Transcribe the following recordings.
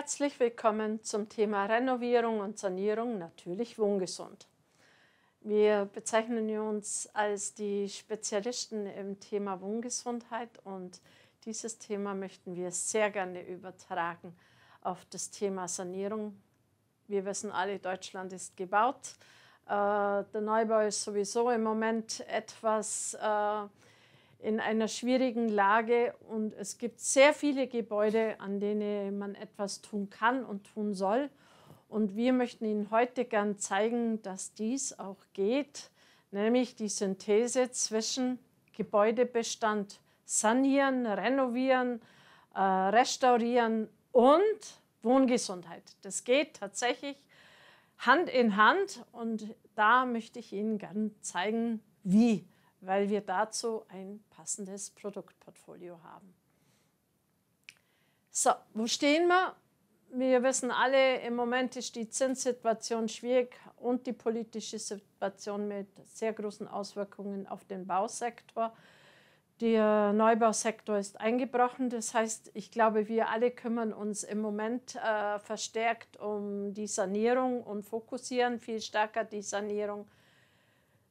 Herzlich willkommen zum Thema Renovierung und Sanierung natürlich wohngesund. Wir bezeichnen uns als die Spezialisten im Thema Wohngesundheit und dieses Thema möchten wir sehr gerne übertragen auf das Thema Sanierung. Wir wissen alle, Deutschland ist gebaut. Äh, der Neubau ist sowieso im Moment etwas äh, in einer schwierigen Lage und es gibt sehr viele Gebäude, an denen man etwas tun kann und tun soll. Und wir möchten Ihnen heute gern zeigen, dass dies auch geht, nämlich die Synthese zwischen Gebäudebestand sanieren, renovieren, äh, restaurieren und Wohngesundheit. Das geht tatsächlich Hand in Hand und da möchte ich Ihnen gern zeigen, wie weil wir dazu ein passendes Produktportfolio haben. So, wo stehen wir? Wir wissen alle, im Moment ist die Zinssituation schwierig und die politische Situation mit sehr großen Auswirkungen auf den Bausektor. Der Neubausektor ist eingebrochen. Das heißt, ich glaube, wir alle kümmern uns im Moment äh, verstärkt um die Sanierung und fokussieren viel stärker die Sanierung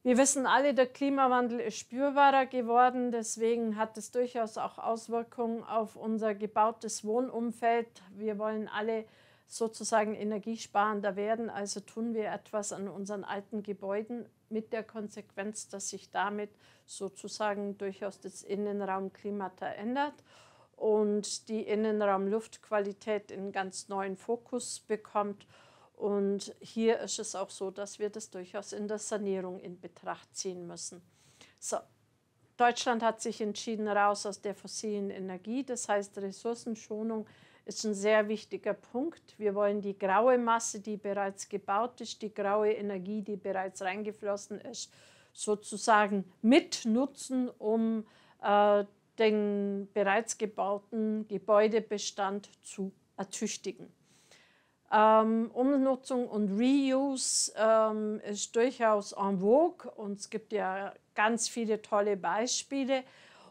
wir wissen alle, der Klimawandel ist spürbarer geworden. Deswegen hat es durchaus auch Auswirkungen auf unser gebautes Wohnumfeld. Wir wollen alle sozusagen energiesparender werden. Also tun wir etwas an unseren alten Gebäuden mit der Konsequenz, dass sich damit sozusagen durchaus das Innenraumklima verändert und die Innenraumluftqualität in ganz neuen Fokus bekommt. Und hier ist es auch so, dass wir das durchaus in der Sanierung in Betracht ziehen müssen. So. Deutschland hat sich entschieden, raus aus der fossilen Energie. Das heißt, Ressourcenschonung ist ein sehr wichtiger Punkt. Wir wollen die graue Masse, die bereits gebaut ist, die graue Energie, die bereits reingeflossen ist, sozusagen mitnutzen, um äh, den bereits gebauten Gebäudebestand zu ertüchtigen. Ähm, Umnutzung und Reuse ähm, ist durchaus en vogue und es gibt ja ganz viele tolle Beispiele.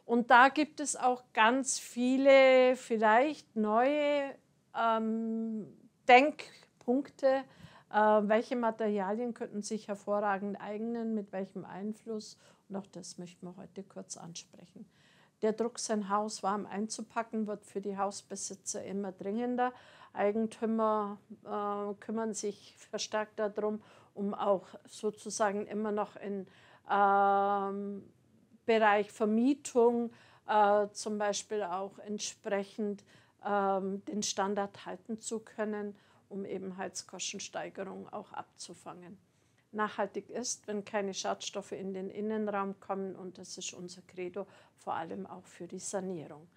Und da gibt es auch ganz viele vielleicht neue ähm, Denkpunkte, äh, welche Materialien könnten sich hervorragend eignen, mit welchem Einfluss. Und auch das möchten wir heute kurz ansprechen. Der Druck, sein Haus warm einzupacken, wird für die Hausbesitzer immer dringender. Eigentümer äh, kümmern sich verstärkt darum, um auch sozusagen immer noch im ähm, Bereich Vermietung äh, zum Beispiel auch entsprechend ähm, den Standard halten zu können, um eben Heizkostensteigerung auch abzufangen. Nachhaltig ist, wenn keine Schadstoffe in den Innenraum kommen und das ist unser Credo, vor allem auch für die Sanierung.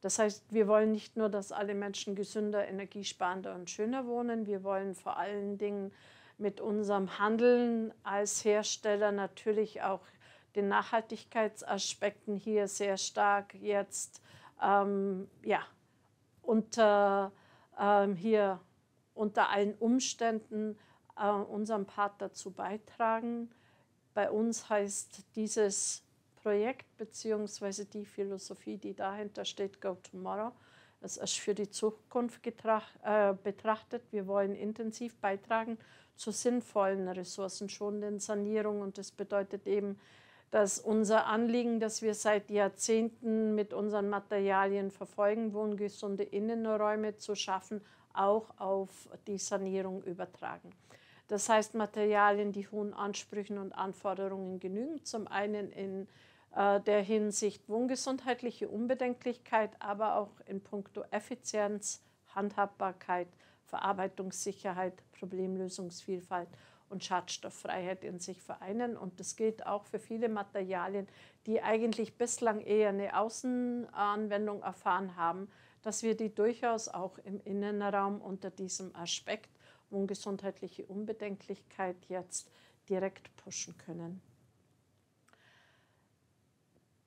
Das heißt, wir wollen nicht nur, dass alle Menschen gesünder, energiesparender und schöner wohnen, wir wollen vor allen Dingen mit unserem Handeln als Hersteller natürlich auch den Nachhaltigkeitsaspekten hier sehr stark jetzt ähm, ja, unter, ähm, hier unter allen Umständen äh, unseren Part dazu beitragen. Bei uns heißt dieses Projekt bzw. die Philosophie, die dahinter steht, Go Tomorrow, das ist für die Zukunft äh, betrachtet. Wir wollen intensiv beitragen zur sinnvollen, ressourcenschonenden Sanierung und das bedeutet eben, dass unser Anliegen, das wir seit Jahrzehnten mit unseren Materialien verfolgen, wohngesunde Innenräume zu schaffen, auch auf die Sanierung übertragen. Das heißt, Materialien, die hohen Ansprüchen und Anforderungen genügen, zum einen in äh, der Hinsicht wohngesundheitliche Unbedenklichkeit, aber auch in puncto Effizienz, Handhabbarkeit, Verarbeitungssicherheit, Problemlösungsvielfalt und Schadstofffreiheit in sich vereinen. Und das gilt auch für viele Materialien, die eigentlich bislang eher eine Außenanwendung erfahren haben, dass wir die durchaus auch im Innenraum unter diesem Aspekt Wohngesundheitliche Unbedenklichkeit jetzt direkt pushen können.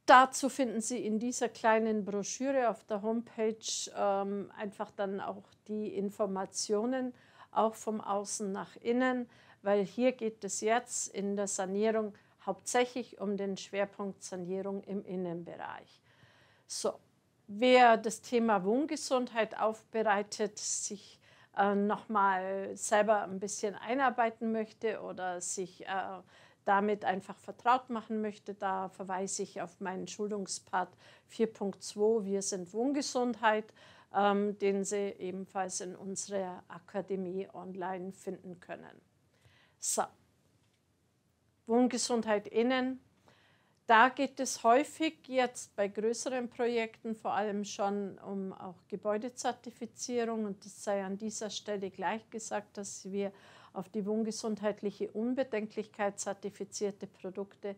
Dazu finden Sie in dieser kleinen Broschüre auf der Homepage ähm, einfach dann auch die Informationen, auch vom Außen nach innen, weil hier geht es jetzt in der Sanierung hauptsächlich um den Schwerpunkt Sanierung im Innenbereich. So, wer das Thema Wohngesundheit aufbereitet, sich äh, nochmal selber ein bisschen einarbeiten möchte oder sich äh, damit einfach vertraut machen möchte, da verweise ich auf meinen Schulungspart 4.2 Wir sind Wohngesundheit, ähm, den Sie ebenfalls in unserer Akademie online finden können. So, Wohngesundheit innen. Da geht es häufig jetzt bei größeren Projekten vor allem schon um auch Gebäudezertifizierung und das sei an dieser Stelle gleich gesagt, dass wir auf die wohngesundheitliche Unbedenklichkeit zertifizierte Produkte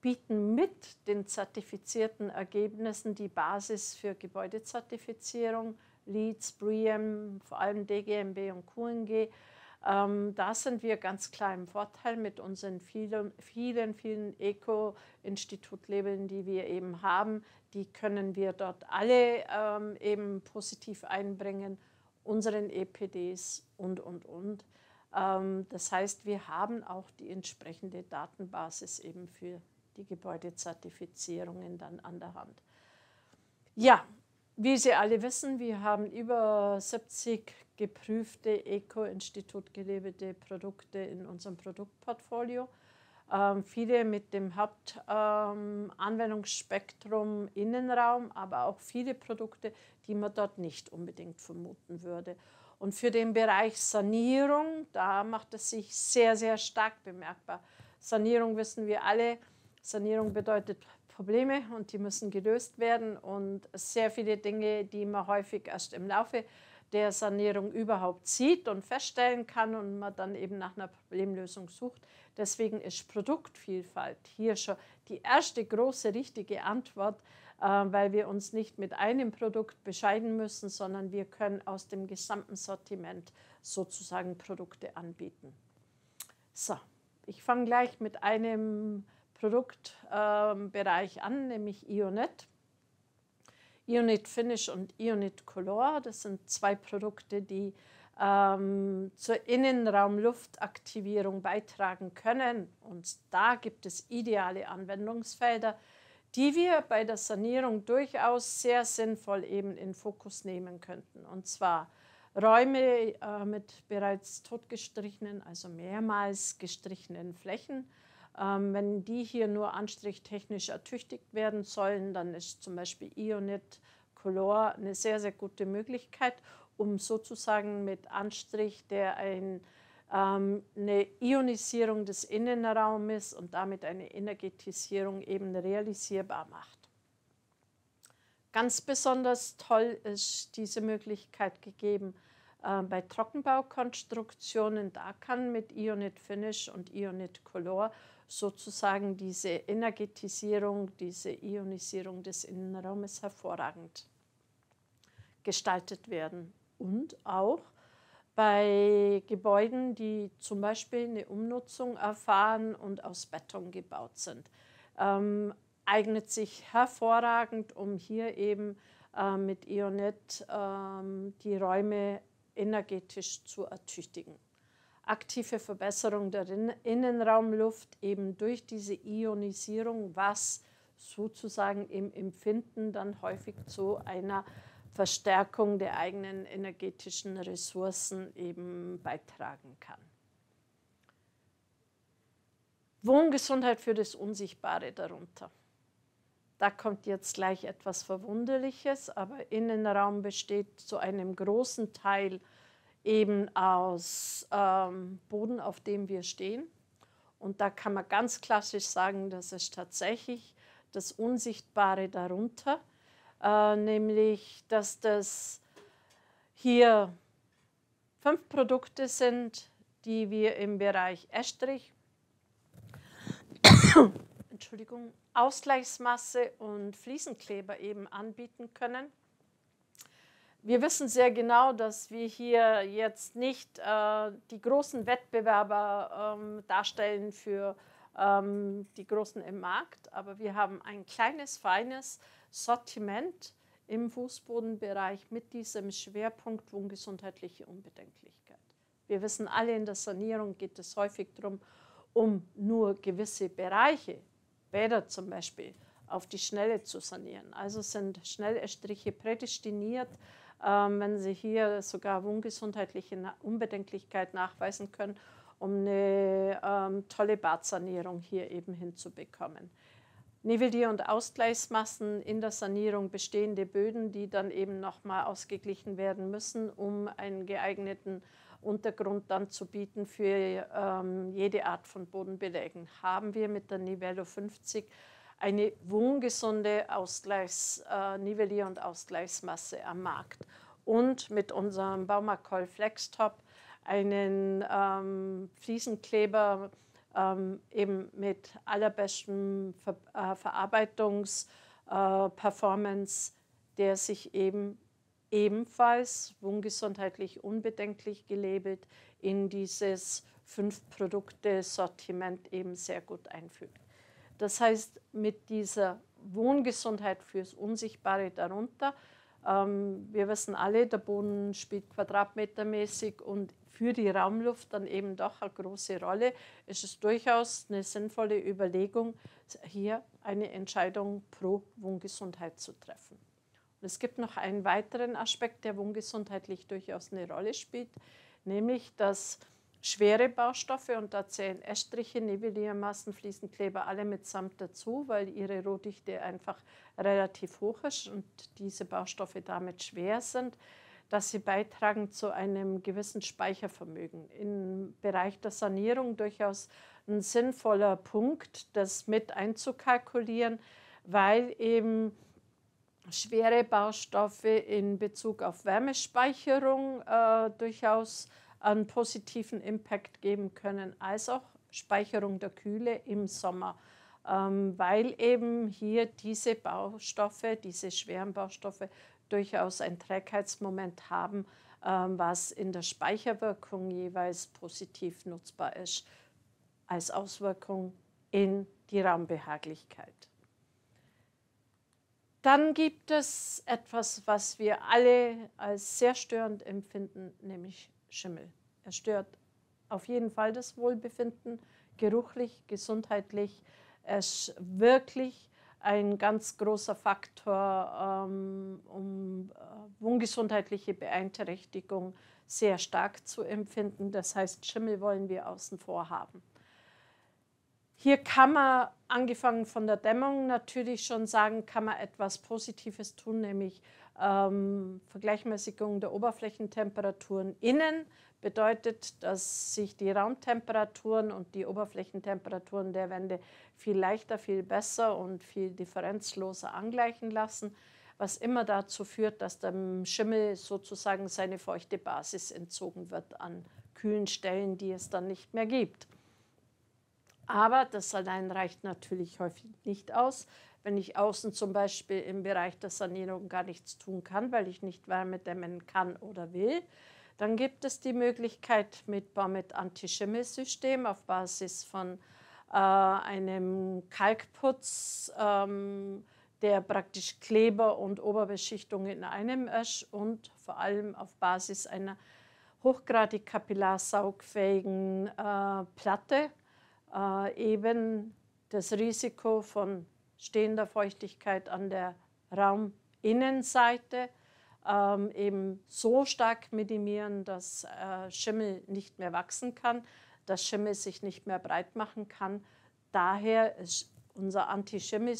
bieten mit den zertifizierten Ergebnissen die Basis für Gebäudezertifizierung, Leeds, BREEAM, vor allem DGMB und QNG. Ähm, da sind wir ganz klar im Vorteil mit unseren vielen, vielen, vielen Eco-Institut-Labeln, die wir eben haben. Die können wir dort alle ähm, eben positiv einbringen, unseren EPDs und, und, und. Ähm, das heißt, wir haben auch die entsprechende Datenbasis eben für die Gebäudezertifizierungen dann an der Hand. Ja, wie Sie alle wissen, wir haben über 70 geprüfte Eco-Institut gelebte Produkte in unserem Produktportfolio. Ähm, viele mit dem Hauptanwendungsspektrum ähm, Innenraum, aber auch viele Produkte, die man dort nicht unbedingt vermuten würde. Und für den Bereich Sanierung, da macht es sich sehr, sehr stark bemerkbar. Sanierung wissen wir alle. Sanierung bedeutet Probleme und die müssen gelöst werden und sehr viele Dinge, die man häufig erst im Laufe der Sanierung überhaupt sieht und feststellen kann und man dann eben nach einer Problemlösung sucht. Deswegen ist Produktvielfalt hier schon die erste große richtige Antwort äh, weil wir uns nicht mit einem Produkt bescheiden müssen, sondern wir können aus dem gesamten Sortiment sozusagen Produkte anbieten. So, ich fange gleich mit einem Produktbereich ähm, an, nämlich Ionet. Ionit Finish und Ionit Color. Das sind zwei Produkte, die ähm, zur Innenraumluftaktivierung beitragen können. Und da gibt es ideale Anwendungsfelder die wir bei der Sanierung durchaus sehr sinnvoll eben in Fokus nehmen könnten. Und zwar Räume äh, mit bereits totgestrichenen, also mehrmals gestrichenen Flächen. Ähm, wenn die hier nur anstrichtechnisch ertüchtigt werden sollen, dann ist zum Beispiel Ionit Color eine sehr, sehr gute Möglichkeit, um sozusagen mit Anstrich, der ein ähm, eine Ionisierung des Innenraumes und damit eine Energetisierung eben realisierbar macht. Ganz besonders toll ist diese Möglichkeit gegeben äh, bei Trockenbaukonstruktionen. Da kann mit Ionit Finish und Ionit Color sozusagen diese Energetisierung, diese Ionisierung des Innenraumes hervorragend gestaltet werden. Und auch bei Gebäuden, die zum Beispiel eine Umnutzung erfahren und aus Beton gebaut sind. Ähm, eignet sich hervorragend, um hier eben äh, mit Ionet ähm, die Räume energetisch zu ertüchtigen. Aktive Verbesserung der Innenraumluft eben durch diese Ionisierung, was sozusagen im Empfinden dann häufig zu einer Verstärkung der eigenen energetischen Ressourcen eben beitragen kann. Wohngesundheit für das Unsichtbare darunter. Da kommt jetzt gleich etwas Verwunderliches, aber Innenraum besteht zu einem großen Teil eben aus ähm, Boden, auf dem wir stehen. Und da kann man ganz klassisch sagen, dass es tatsächlich das Unsichtbare darunter ist äh, nämlich dass das hier fünf Produkte sind, die wir im Bereich Estrich, Entschuldigung, Ausgleichsmasse und Fliesenkleber eben anbieten können. Wir wissen sehr genau, dass wir hier jetzt nicht äh, die großen Wettbewerber ähm, darstellen für ähm, die großen im Markt, aber wir haben ein kleines, feines Sortiment im Fußbodenbereich mit diesem Schwerpunkt Wohngesundheitliche Unbedenklichkeit. Wir wissen alle, in der Sanierung geht es häufig darum, um nur gewisse Bereiche, Bäder zum Beispiel, auf die Schnelle zu sanieren. Also sind Schnellerstriche prädestiniert, ähm, wenn Sie hier sogar wohngesundheitliche Unbedenklichkeit nachweisen können, um eine ähm, tolle Badsanierung hier eben hinzubekommen. Nivellier- und Ausgleichsmassen in der Sanierung bestehende Böden, die dann eben nochmal ausgeglichen werden müssen, um einen geeigneten Untergrund dann zu bieten für ähm, jede Art von Bodenbelägen. Haben wir mit der Nivello 50 eine wohngesunde Ausgleichs-, äh, Nivellier- und Ausgleichsmasse am Markt und mit unserem Baumarkt Flex Top einen ähm, Fliesenkleber ähm, eben mit allerbestem Ver äh, Verarbeitungsperformance, äh, der sich eben ebenfalls wohngesundheitlich unbedenklich gelabelt in dieses Fünf-Produkte-Sortiment eben sehr gut einfügt. Das heißt, mit dieser Wohngesundheit fürs Unsichtbare darunter, ähm, wir wissen alle, der Boden spielt quadratmetermäßig und für die Raumluft dann eben doch eine große Rolle, ist es durchaus eine sinnvolle Überlegung, hier eine Entscheidung pro Wohngesundheit zu treffen. Und es gibt noch einen weiteren Aspekt, der wohngesundheitlich durchaus eine Rolle spielt, nämlich dass schwere Baustoffe und da zählen Estriche, Nivelliermassen, Fliesenkleber alle mitsamt dazu, weil ihre Rohdichte einfach relativ hoch ist und diese Baustoffe damit schwer sind dass sie beitragen zu einem gewissen Speichervermögen. Im Bereich der Sanierung durchaus ein sinnvoller Punkt, das mit einzukalkulieren, weil eben schwere Baustoffe in Bezug auf Wärmespeicherung äh, durchaus einen positiven Impact geben können, als auch Speicherung der Kühle im Sommer, ähm, weil eben hier diese Baustoffe, diese schweren Baustoffe durchaus ein Trägheitsmoment haben, ähm, was in der Speicherwirkung jeweils positiv nutzbar ist, als Auswirkung in die Raumbehaglichkeit. Dann gibt es etwas, was wir alle als sehr störend empfinden, nämlich Schimmel. Er stört auf jeden Fall das Wohlbefinden, geruchlich, gesundheitlich. Es ist wirklich ein ganz großer Faktor, ähm, um äh, ungesundheitliche Beeinträchtigung sehr stark zu empfinden. Das heißt, Schimmel wollen wir außen vor haben. Hier kann man, angefangen von der Dämmung natürlich schon sagen, kann man etwas Positives tun, nämlich ähm, Vergleichmäßigung der Oberflächentemperaturen innen bedeutet, dass sich die Raumtemperaturen und die Oberflächentemperaturen der Wände viel leichter, viel besser und viel differenzloser angleichen lassen, was immer dazu führt, dass dem Schimmel sozusagen seine feuchte Basis entzogen wird an kühlen Stellen, die es dann nicht mehr gibt. Aber das allein reicht natürlich häufig nicht aus. Wenn ich außen zum Beispiel im Bereich der Sanierung gar nichts tun kann, weil ich nicht Wärme dämmen kann oder will, dann gibt es die Möglichkeit mit Barmet Antischimmelsystem auf Basis von äh, einem Kalkputz, ähm, der praktisch Kleber und Oberbeschichtung in einem ist und vor allem auf Basis einer hochgradig kapillarsaugfähigen äh, Platte äh, eben das Risiko von stehender Feuchtigkeit an der Rauminnenseite ähm, eben so stark minimieren, dass äh, Schimmel nicht mehr wachsen kann, dass Schimmel sich nicht mehr breit machen kann. Daher ist unser anti schimmel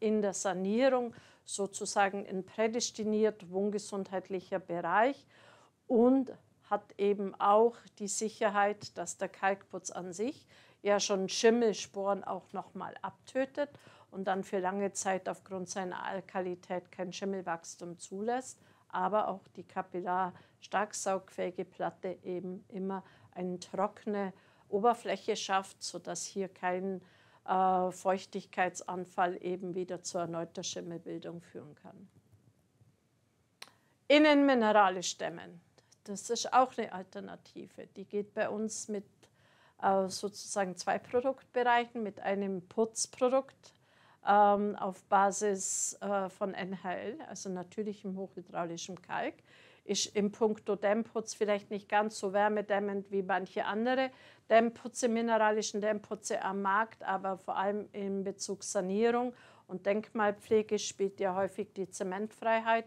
in der Sanierung sozusagen ein prädestiniert wohngesundheitlicher Bereich und hat eben auch die Sicherheit, dass der Kalkputz an sich ja schon Schimmelsporen auch nochmal abtötet und dann für lange Zeit aufgrund seiner Alkalität kein Schimmelwachstum zulässt, aber auch die kapillar stark saugfähige Platte eben immer eine trockene Oberfläche schafft, sodass hier kein äh, Feuchtigkeitsanfall eben wieder zu erneuter Schimmelbildung führen kann. Innenminerale stemmen. Das ist auch eine Alternative. Die geht bei uns mit äh, sozusagen zwei Produktbereichen, mit einem Putzprodukt ähm, auf Basis äh, von NHL, also natürlichem hochhydraulischem Kalk, ist im Punkto Dämmputz vielleicht nicht ganz so wärmedämmend wie manche andere Dämmputze, mineralischen Dämmputze am Markt, aber vor allem in Bezug Sanierung und Denkmalpflege spielt ja häufig die Zementfreiheit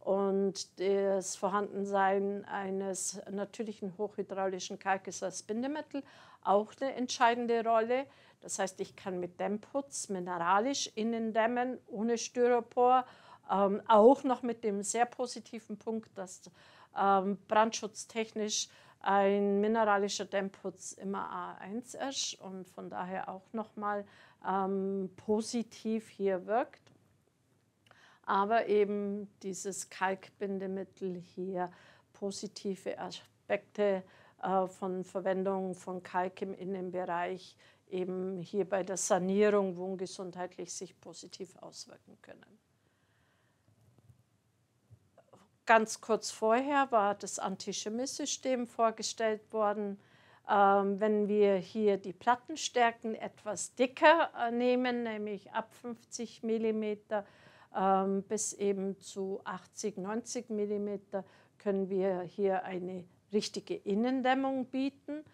und das Vorhandensein eines natürlichen hochhydraulischen Kalkes als Bindemittel, auch eine entscheidende Rolle. Das heißt, ich kann mit Dämmputz mineralisch innen dämmen, ohne Styropor. Ähm, auch noch mit dem sehr positiven Punkt, dass ähm, brandschutztechnisch ein mineralischer Dämmputz immer A1 ist und von daher auch nochmal ähm, positiv hier wirkt. Aber eben dieses Kalkbindemittel hier positive Aspekte äh, von Verwendung von Kalk im Innenbereich eben hier bei der Sanierung wohngesundheitlich sich positiv auswirken können. Ganz kurz vorher war das anti vorgestellt worden. Ähm, wenn wir hier die Plattenstärken etwas dicker äh, nehmen, nämlich ab 50 mm ähm, bis eben zu 80, 90 mm, können wir hier eine richtige Innendämmung bieten.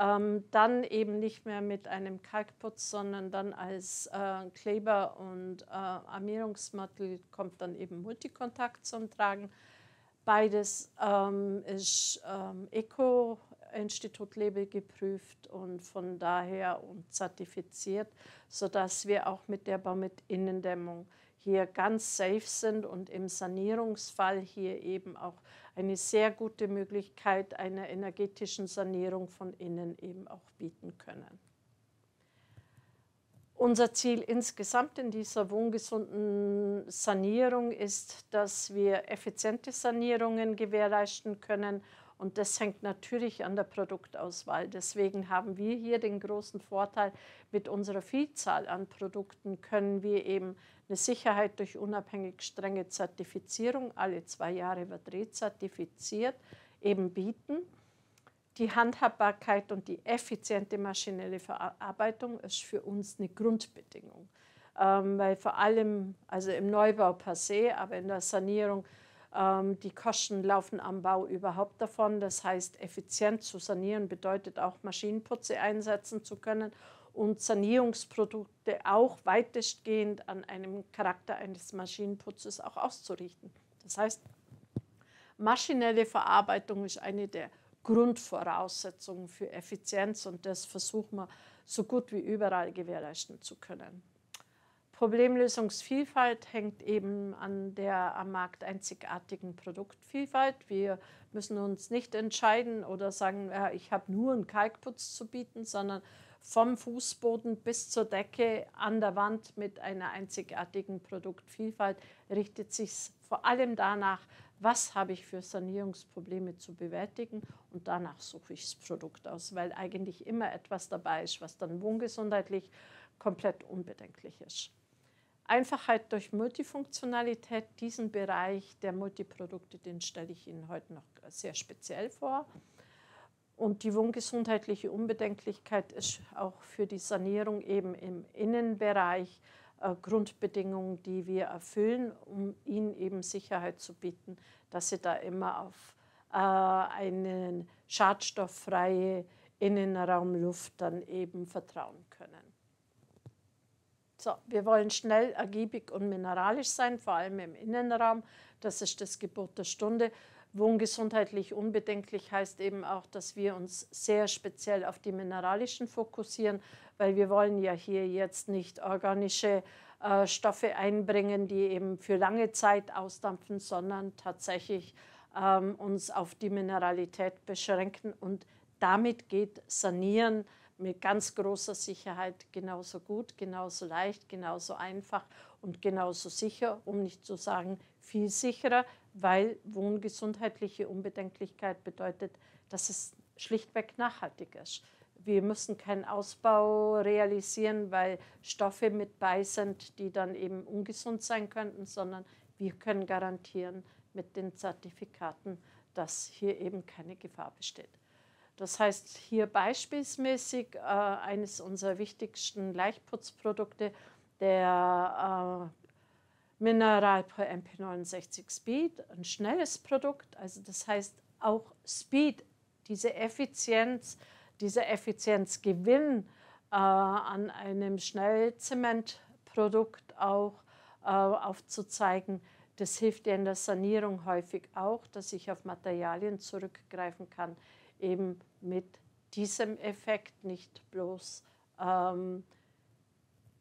Ähm, dann eben nicht mehr mit einem Kalkputz, sondern dann als äh, Kleber und äh, Armierungsmittel kommt dann eben Multikontakt zum Tragen. Beides ähm, ist ähm, Eco-Institut Label geprüft und von daher und zertifiziert, sodass wir auch mit der Baumit-Innendämmung hier ganz safe sind und im Sanierungsfall hier eben auch eine sehr gute Möglichkeit einer energetischen Sanierung von innen eben auch bieten können. Unser Ziel insgesamt in dieser wohngesunden Sanierung ist, dass wir effiziente Sanierungen gewährleisten können und das hängt natürlich an der Produktauswahl. Deswegen haben wir hier den großen Vorteil, mit unserer Vielzahl an Produkten können wir eben eine Sicherheit durch unabhängig strenge Zertifizierung, alle zwei Jahre wird rezertifiziert, eben bieten. Die Handhabbarkeit und die effiziente maschinelle Verarbeitung ist für uns eine Grundbedingung. Ähm, weil vor allem, also im Neubau per se, aber in der Sanierung, ähm, die Kosten laufen am Bau überhaupt davon. Das heißt, effizient zu sanieren bedeutet auch Maschinenputze einsetzen zu können und Sanierungsprodukte auch weitestgehend an einem Charakter eines Maschinenputzes auch auszurichten. Das heißt, maschinelle Verarbeitung ist eine der Grundvoraussetzungen für Effizienz und das versuchen wir so gut wie überall gewährleisten zu können. Problemlösungsvielfalt hängt eben an der am Markt einzigartigen Produktvielfalt. Wir müssen uns nicht entscheiden oder sagen, ich habe nur einen Kalkputz zu bieten, sondern vom Fußboden bis zur Decke an der Wand mit einer einzigartigen Produktvielfalt richtet sich vor allem danach, was habe ich für Sanierungsprobleme zu bewältigen und danach suche ich das Produkt aus, weil eigentlich immer etwas dabei ist, was dann wohngesundheitlich komplett unbedenklich ist. Einfachheit halt durch Multifunktionalität diesen Bereich der Multiprodukte, den stelle ich Ihnen heute noch sehr speziell vor. Und die wohngesundheitliche Unbedenklichkeit ist auch für die Sanierung eben im Innenbereich äh, Grundbedingungen, die wir erfüllen, um ihnen eben Sicherheit zu bieten, dass sie da immer auf äh, eine schadstofffreie Innenraumluft dann eben vertrauen können. So, wir wollen schnell, ergiebig und mineralisch sein, vor allem im Innenraum. Das ist das Gebot der Stunde. Wohngesundheitlich unbedenklich heißt eben auch, dass wir uns sehr speziell auf die mineralischen fokussieren, weil wir wollen ja hier jetzt nicht organische äh, Stoffe einbringen, die eben für lange Zeit ausdampfen, sondern tatsächlich ähm, uns auf die Mineralität beschränken und damit geht Sanieren mit ganz großer Sicherheit genauso gut, genauso leicht, genauso einfach und genauso sicher, um nicht zu sagen viel sicherer, weil wohngesundheitliche Unbedenklichkeit bedeutet, dass es schlichtweg nachhaltig ist. Wir müssen keinen Ausbau realisieren, weil Stoffe mit bei sind, die dann eben ungesund sein könnten, sondern wir können garantieren mit den Zertifikaten, dass hier eben keine Gefahr besteht. Das heißt, hier beispielsmäßig äh, eines unserer wichtigsten Leichtputzprodukte, der äh, Mineralpur MP69 Speed, ein schnelles Produkt. Also das heißt, auch Speed, diese Effizienz, dieser Effizienzgewinn äh, an einem Schnellzementprodukt auch äh, aufzuzeigen, das hilft ja in der Sanierung häufig auch, dass ich auf Materialien zurückgreifen kann, eben mit diesem Effekt nicht bloß ähm,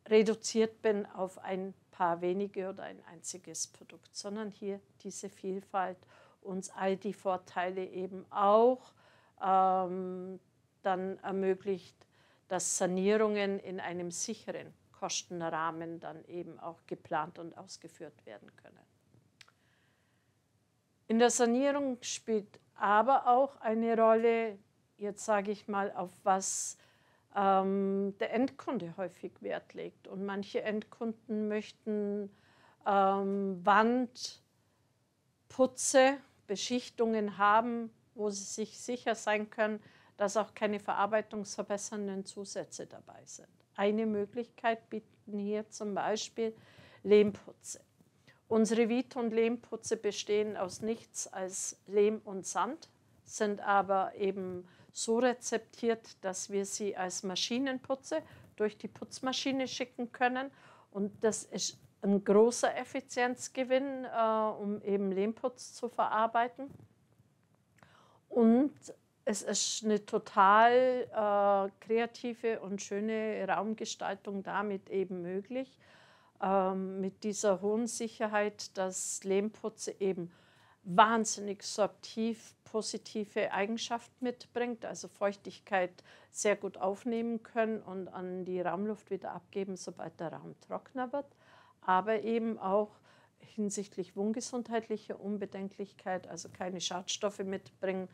reduziert bin auf ein paar wenige oder ein einziges Produkt, sondern hier diese Vielfalt uns all die Vorteile eben auch ähm, dann ermöglicht, dass Sanierungen in einem sicheren Kostenrahmen dann eben auch geplant und ausgeführt werden können. In der Sanierung spielt aber auch eine Rolle, jetzt sage ich mal, auf was ähm, der Endkunde häufig Wert legt. Und manche Endkunden möchten ähm, Wandputze, Beschichtungen haben, wo sie sich sicher sein können, dass auch keine verarbeitungsverbessernden Zusätze dabei sind. Eine Möglichkeit bieten hier zum Beispiel Lehmputze. Unsere Wiet- und Lehmputze bestehen aus nichts als Lehm und Sand, sind aber eben so rezeptiert, dass wir sie als Maschinenputze durch die Putzmaschine schicken können. Und das ist ein großer Effizienzgewinn, äh, um eben Lehmputz zu verarbeiten. Und es ist eine total äh, kreative und schöne Raumgestaltung damit eben möglich ähm, mit dieser hohen Sicherheit, dass Lehmputze eben wahnsinnig sorptiv positive Eigenschaft mitbringt, also Feuchtigkeit sehr gut aufnehmen können und an die Raumluft wieder abgeben, sobald der Raum trockener wird, aber eben auch hinsichtlich wohngesundheitlicher Unbedenklichkeit, also keine Schadstoffe mitbringen,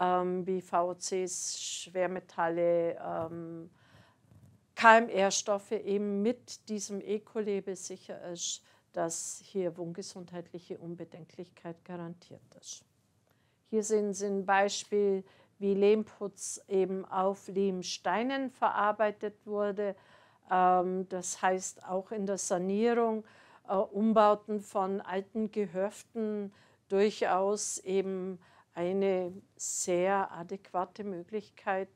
ähm, wie VOCs, Schwermetalle, ähm, Keimnährstoffe eben mit diesem E. coli sicher ist, dass hier wohngesundheitliche Unbedenklichkeit garantiert ist. Hier sehen Sie ein Beispiel, wie Lehmputz eben auf Lehmsteinen verarbeitet wurde. Ähm, das heißt, auch in der Sanierung, äh, Umbauten von alten Gehöften durchaus eben eine sehr adäquate Möglichkeit,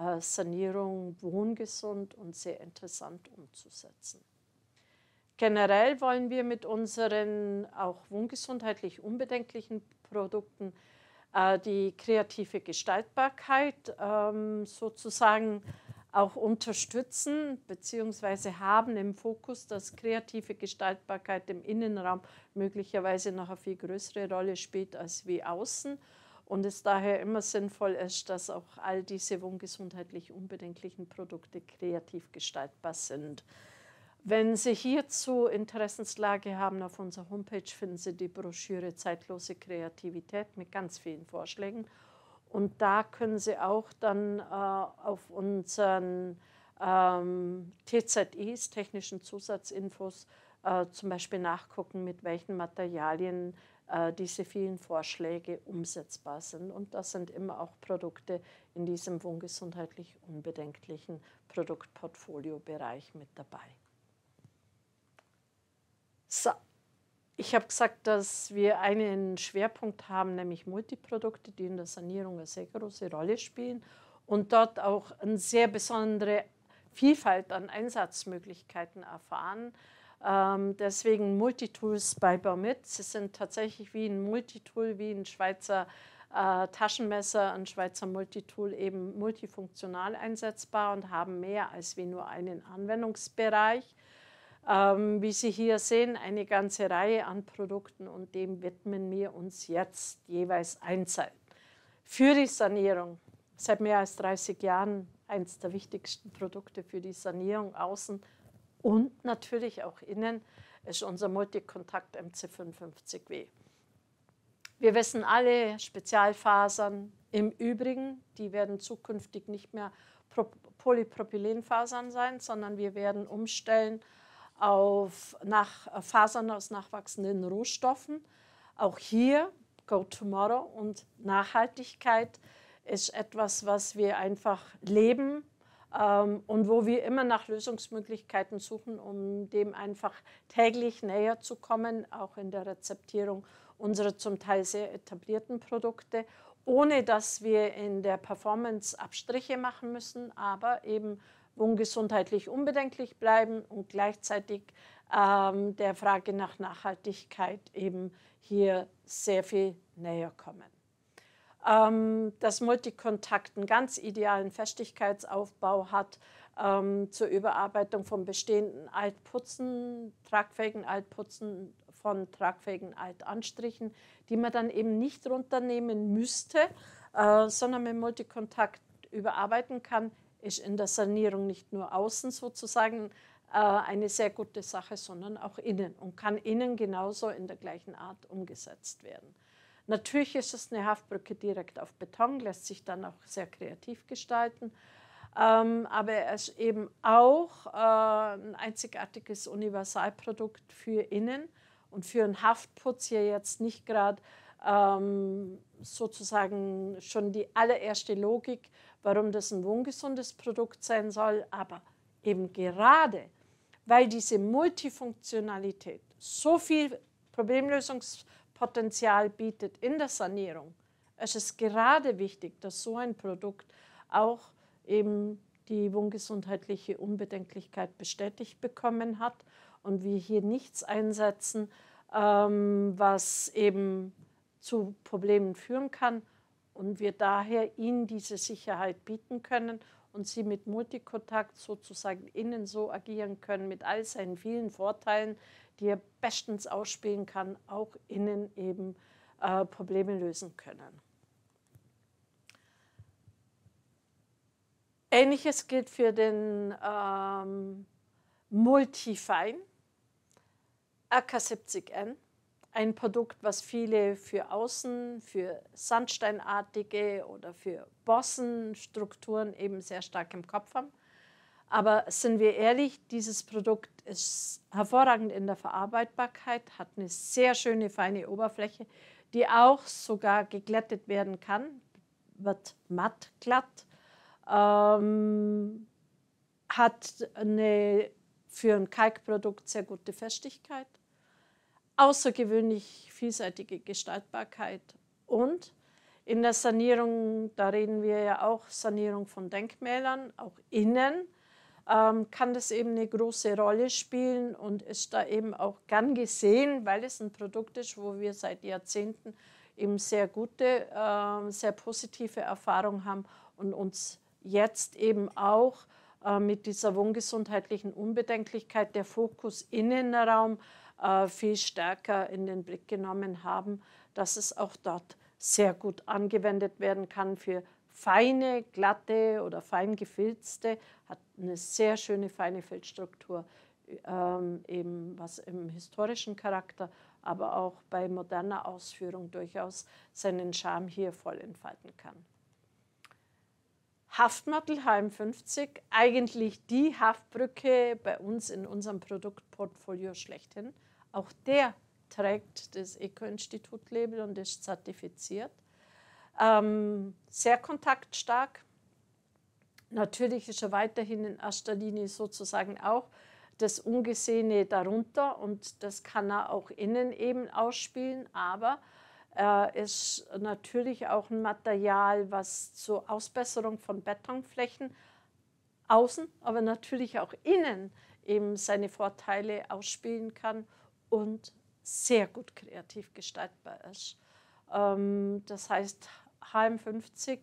äh, Sanierung wohngesund und sehr interessant umzusetzen. Generell wollen wir mit unseren auch wohngesundheitlich unbedenklichen Produkten äh, die kreative Gestaltbarkeit ähm, sozusagen auch unterstützen beziehungsweise haben im Fokus, dass kreative Gestaltbarkeit im Innenraum möglicherweise noch eine viel größere Rolle spielt als wie außen und es daher immer sinnvoll ist, dass auch all diese wohngesundheitlich unbedenklichen Produkte kreativ gestaltbar sind. Wenn Sie hierzu Interessenslage haben, auf unserer Homepage finden Sie die Broschüre Zeitlose Kreativität mit ganz vielen Vorschlägen. Und da können Sie auch dann äh, auf unseren ähm, TZIs, technischen Zusatzinfos, äh, zum Beispiel nachgucken, mit welchen Materialien äh, diese vielen Vorschläge umsetzbar sind. Und das sind immer auch Produkte in diesem wohngesundheitlich unbedenklichen Produktportfoliobereich mit dabei. So, ich habe gesagt, dass wir einen Schwerpunkt haben, nämlich Multiprodukte, die in der Sanierung eine sehr große Rolle spielen und dort auch eine sehr besondere Vielfalt an Einsatzmöglichkeiten erfahren. Ähm, deswegen Multitools bei Baumit. Sie sind tatsächlich wie ein Multitool, wie ein Schweizer äh, Taschenmesser, ein Schweizer Multitool eben multifunktional einsetzbar und haben mehr als wie nur einen Anwendungsbereich. Ähm, wie Sie hier sehen, eine ganze Reihe an Produkten und dem widmen wir uns jetzt jeweils einzeln. Für die Sanierung, seit mehr als 30 Jahren eines der wichtigsten Produkte für die Sanierung außen und natürlich auch innen ist unser Multikontakt MC55W. Wir wissen alle, Spezialfasern im Übrigen, die werden zukünftig nicht mehr Polypropylenfasern sein, sondern wir werden umstellen auf nach äh, Fasern aus nachwachsenden Rohstoffen. Auch hier Go Tomorrow und Nachhaltigkeit ist etwas, was wir einfach leben ähm, und wo wir immer nach Lösungsmöglichkeiten suchen, um dem einfach täglich näher zu kommen, auch in der Rezeptierung unserer zum Teil sehr etablierten Produkte, ohne dass wir in der Performance Abstriche machen müssen, aber eben wohngesundheitlich unbedenklich bleiben und gleichzeitig ähm, der Frage nach Nachhaltigkeit eben hier sehr viel näher kommen ähm, das Multikontakt einen ganz idealen Festigkeitsaufbau hat ähm, zur Überarbeitung von bestehenden Altputzen, tragfähigen Altputzen von tragfähigen Altanstrichen, die man dann eben nicht runternehmen müsste, äh, sondern mit Multikontakt überarbeiten kann, ist in der Sanierung nicht nur außen sozusagen äh, eine sehr gute Sache, sondern auch innen und kann innen genauso in der gleichen Art umgesetzt werden. Natürlich ist es eine Haftbrücke direkt auf Beton, lässt sich dann auch sehr kreativ gestalten. Ähm, aber er ist eben auch äh, ein einzigartiges Universalprodukt für innen und für einen Haftputz hier jetzt nicht gerade ähm, sozusagen schon die allererste Logik, warum das ein wohngesundes Produkt sein soll, aber eben gerade, weil diese Multifunktionalität so viel Problemlösungs- Potenzial bietet in der Sanierung, es ist gerade wichtig, dass so ein Produkt auch eben die wohngesundheitliche Unbedenklichkeit bestätigt bekommen hat und wir hier nichts einsetzen, ähm, was eben zu Problemen führen kann und wir daher ihnen diese Sicherheit bieten können und sie mit Multikontakt sozusagen innen so agieren können, mit all seinen vielen Vorteilen, die er bestens ausspielen kann, auch innen eben äh, Probleme lösen können. Ähnliches gilt für den ähm, Multifine rk 70 n ein Produkt, was viele für Außen, für Sandsteinartige oder für Bossenstrukturen eben sehr stark im Kopf haben. Aber sind wir ehrlich, dieses Produkt ist hervorragend in der Verarbeitbarkeit, hat eine sehr schöne, feine Oberfläche, die auch sogar geglättet werden kann, wird matt glatt, ähm, hat eine für ein Kalkprodukt sehr gute Festigkeit außergewöhnlich vielseitige Gestaltbarkeit. Und in der Sanierung, da reden wir ja auch Sanierung von Denkmälern, auch innen, ähm, kann das eben eine große Rolle spielen und ist da eben auch gern gesehen, weil es ein Produkt ist, wo wir seit Jahrzehnten eben sehr gute, äh, sehr positive Erfahrungen haben und uns jetzt eben auch äh, mit dieser wohngesundheitlichen Unbedenklichkeit der Fokus Innenraum äh, viel stärker in den Blick genommen haben, dass es auch dort sehr gut angewendet werden kann für feine, glatte oder fein gefilzte, hat eine sehr schöne feine Filzstruktur, ähm, eben was im historischen Charakter, aber auch bei moderner Ausführung durchaus seinen Charme hier voll entfalten kann. Haftmattel hm 50, eigentlich die Haftbrücke bei uns in unserem Produktportfolio schlechthin. Auch der trägt das Eco-Institut Label und ist zertifiziert. Ähm, sehr kontaktstark. Natürlich ist er weiterhin in erster Linie sozusagen auch das Ungesehene darunter und das kann er auch innen eben ausspielen, aber er ist natürlich auch ein Material, was zur Ausbesserung von Betonflächen außen, aber natürlich auch innen eben seine Vorteile ausspielen kann und sehr gut kreativ gestaltbar ist. Ähm, das heißt, HM50,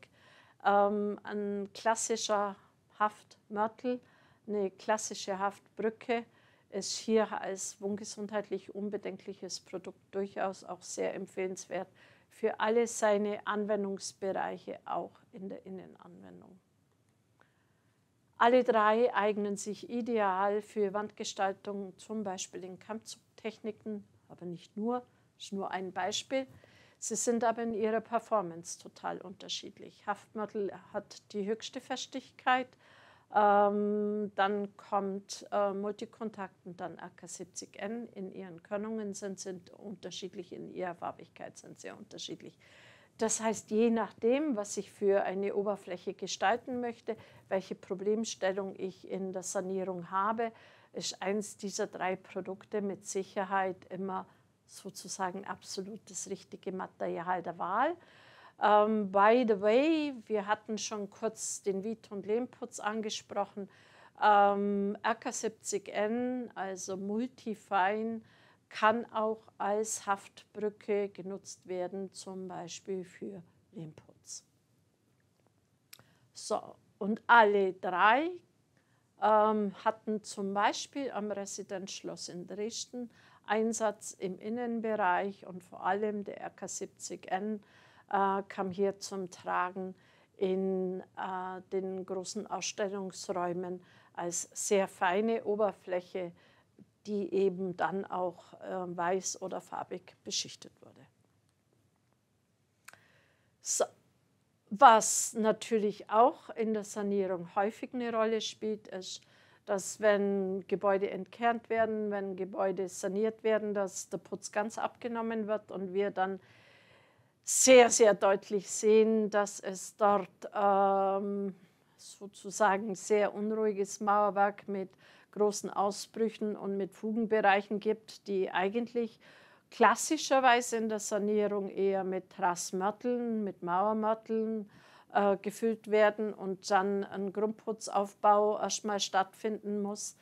ähm, ein klassischer Haftmörtel, eine klassische Haftbrücke, ist hier als wohngesundheitlich unbedenkliches Produkt durchaus auch sehr empfehlenswert für alle seine Anwendungsbereiche, auch in der Innenanwendung. Alle drei eignen sich ideal für Wandgestaltung, zum Beispiel in Kampfzug Techniken, aber nicht nur, ist nur ein Beispiel. Sie sind aber in ihrer Performance total unterschiedlich. Haftmörtel hat die höchste Festigkeit, ähm, dann kommt äh, Multikontakt und dann AK70N. In ihren Könnungen sind, sind unterschiedlich, in ihrer Farbigkeit sind sehr unterschiedlich. Das heißt, je nachdem, was ich für eine Oberfläche gestalten möchte, welche Problemstellung ich in der Sanierung habe, ist eins dieser drei Produkte mit Sicherheit immer sozusagen absolut das richtige Material der Wahl. Ähm, by the way, wir hatten schon kurz den Vit- und Lehmputz angesprochen. Ähm, RK70N, also Multifine, kann auch als Haftbrücke genutzt werden, zum Beispiel für Lehmputz. So, und alle drei ähm, hatten zum Beispiel am Residenzschloss in Dresden Einsatz im Innenbereich und vor allem der RK70N äh, kam hier zum Tragen in äh, den großen Ausstellungsräumen als sehr feine Oberfläche, die eben dann auch äh, weiß oder farbig beschichtet wurde. So, was natürlich auch in der Sanierung häufig eine Rolle spielt, ist, dass wenn Gebäude entkernt werden, wenn Gebäude saniert werden, dass der Putz ganz abgenommen wird und wir dann sehr, sehr deutlich sehen, dass es dort ähm, sozusagen sehr unruhiges Mauerwerk mit großen Ausbrüchen und mit Fugenbereichen gibt, die eigentlich klassischerweise in der Sanierung eher mit Rassmörteln, mit Mauermörteln äh, gefüllt werden und dann ein Grundputzaufbau erstmal stattfinden muss.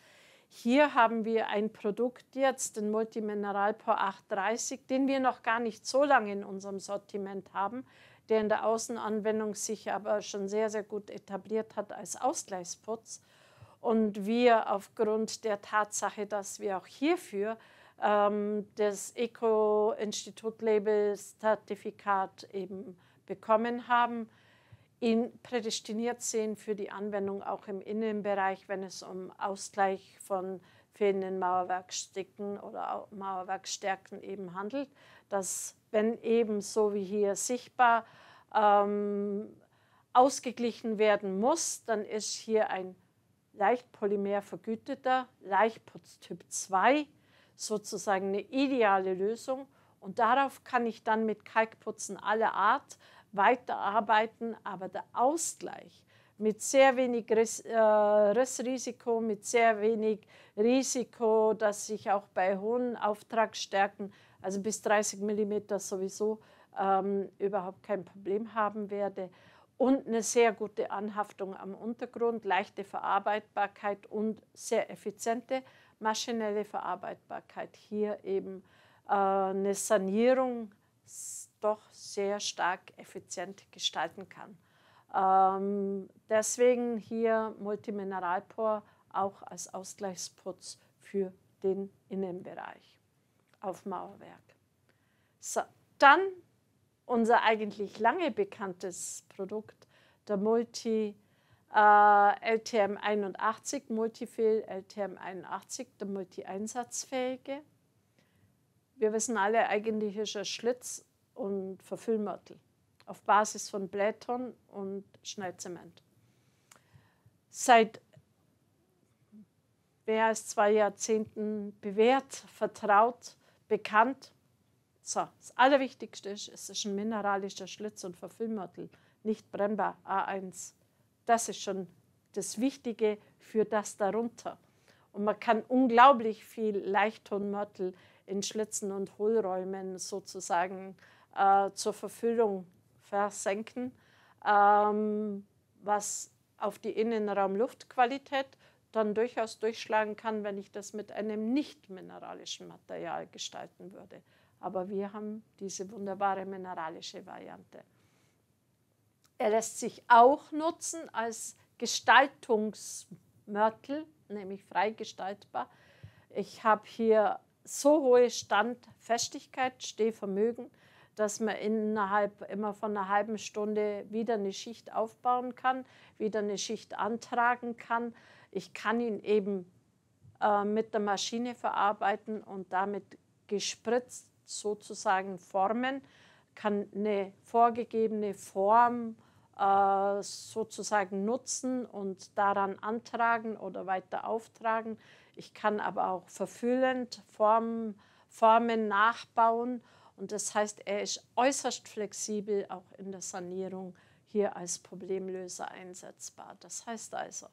Hier haben wir ein Produkt jetzt, den Multimineral Pro 830, den wir noch gar nicht so lange in unserem Sortiment haben, der in der Außenanwendung sich aber schon sehr, sehr gut etabliert hat als Ausgleichsputz. Und wir aufgrund der Tatsache, dass wir auch hierfür ähm, das Eco-Institut-Label-Zertifikat eben bekommen haben, ihn prädestiniert sehen für die Anwendung auch im Innenbereich, wenn es um Ausgleich von fehlenden Mauerwerkstücken oder Mauerwerkstärken eben handelt, dass wenn eben so wie hier sichtbar ähm, ausgeglichen werden muss, dann ist hier ein leicht polymer vergüteter Leichtputz Typ 2 sozusagen eine ideale Lösung. Und darauf kann ich dann mit Kalkputzen aller Art weiterarbeiten. Aber der Ausgleich mit sehr wenig Riss, äh, Rissrisiko, mit sehr wenig Risiko, dass ich auch bei hohen Auftragsstärken, also bis 30 mm sowieso, ähm, überhaupt kein Problem haben werde. Und eine sehr gute Anhaftung am Untergrund, leichte Verarbeitbarkeit und sehr effiziente maschinelle Verarbeitbarkeit hier eben äh, eine Sanierung doch sehr stark effizient gestalten kann. Ähm, deswegen hier Multimineralpor auch als Ausgleichsputz für den Innenbereich auf Mauerwerk. So, dann unser eigentlich lange bekanntes Produkt, der Multi LTM81, Multifil, LTM81, der Multi-Einsatzfähige. Wir wissen alle, eigentlich ist er Schlitz und Verfüllmörtel auf Basis von Blättern und Schnellzement. Seit mehr als zwei Jahrzehnten bewährt, vertraut, bekannt. So, das Allerwichtigste ist, es ist ein mineralischer Schlitz und Verfüllmörtel, nicht brennbar, A1. Das ist schon das Wichtige für das darunter. Und man kann unglaublich viel Leichttonmörtel in Schlitzen und Hohlräumen sozusagen äh, zur Verfüllung versenken, ähm, was auf die Innenraumluftqualität dann durchaus durchschlagen kann, wenn ich das mit einem nicht mineralischen Material gestalten würde. Aber wir haben diese wunderbare mineralische Variante. Er lässt sich auch nutzen als Gestaltungsmörtel, nämlich freigestaltbar. Ich habe hier so hohe Standfestigkeit, Stehvermögen, dass man innerhalb immer von einer halben Stunde wieder eine Schicht aufbauen kann, wieder eine Schicht antragen kann. Ich kann ihn eben äh, mit der Maschine verarbeiten und damit gespritzt sozusagen formen, kann eine vorgegebene Form äh, äh, sozusagen nutzen und daran antragen oder weiter auftragen. Ich kann aber auch verfühlend Formen, Formen nachbauen. Und das heißt, er ist äußerst flexibel auch in der Sanierung hier als Problemlöser einsetzbar. Das heißt also,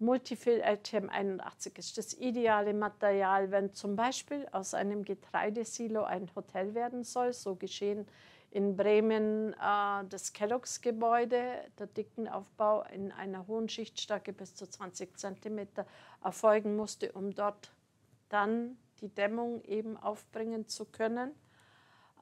Multifil LTM 81 ist das ideale Material, wenn zum Beispiel aus einem Getreidesilo ein Hotel werden soll. So geschehen in Bremen äh, das Kelloggs-Gebäude, der dicken Aufbau in einer hohen Schichtstärke bis zu 20 cm erfolgen musste, um dort dann die Dämmung eben aufbringen zu können.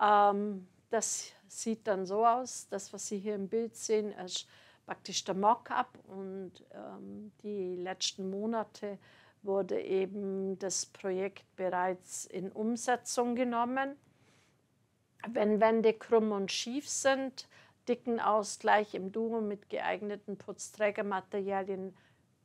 Ähm, das sieht dann so aus, das, was Sie hier im Bild sehen, ist praktisch der Mock-up und ähm, die letzten Monate wurde eben das Projekt bereits in Umsetzung genommen wenn Wände krumm und schief sind, dicken Ausgleich im Duo mit geeigneten Putzträgermaterialien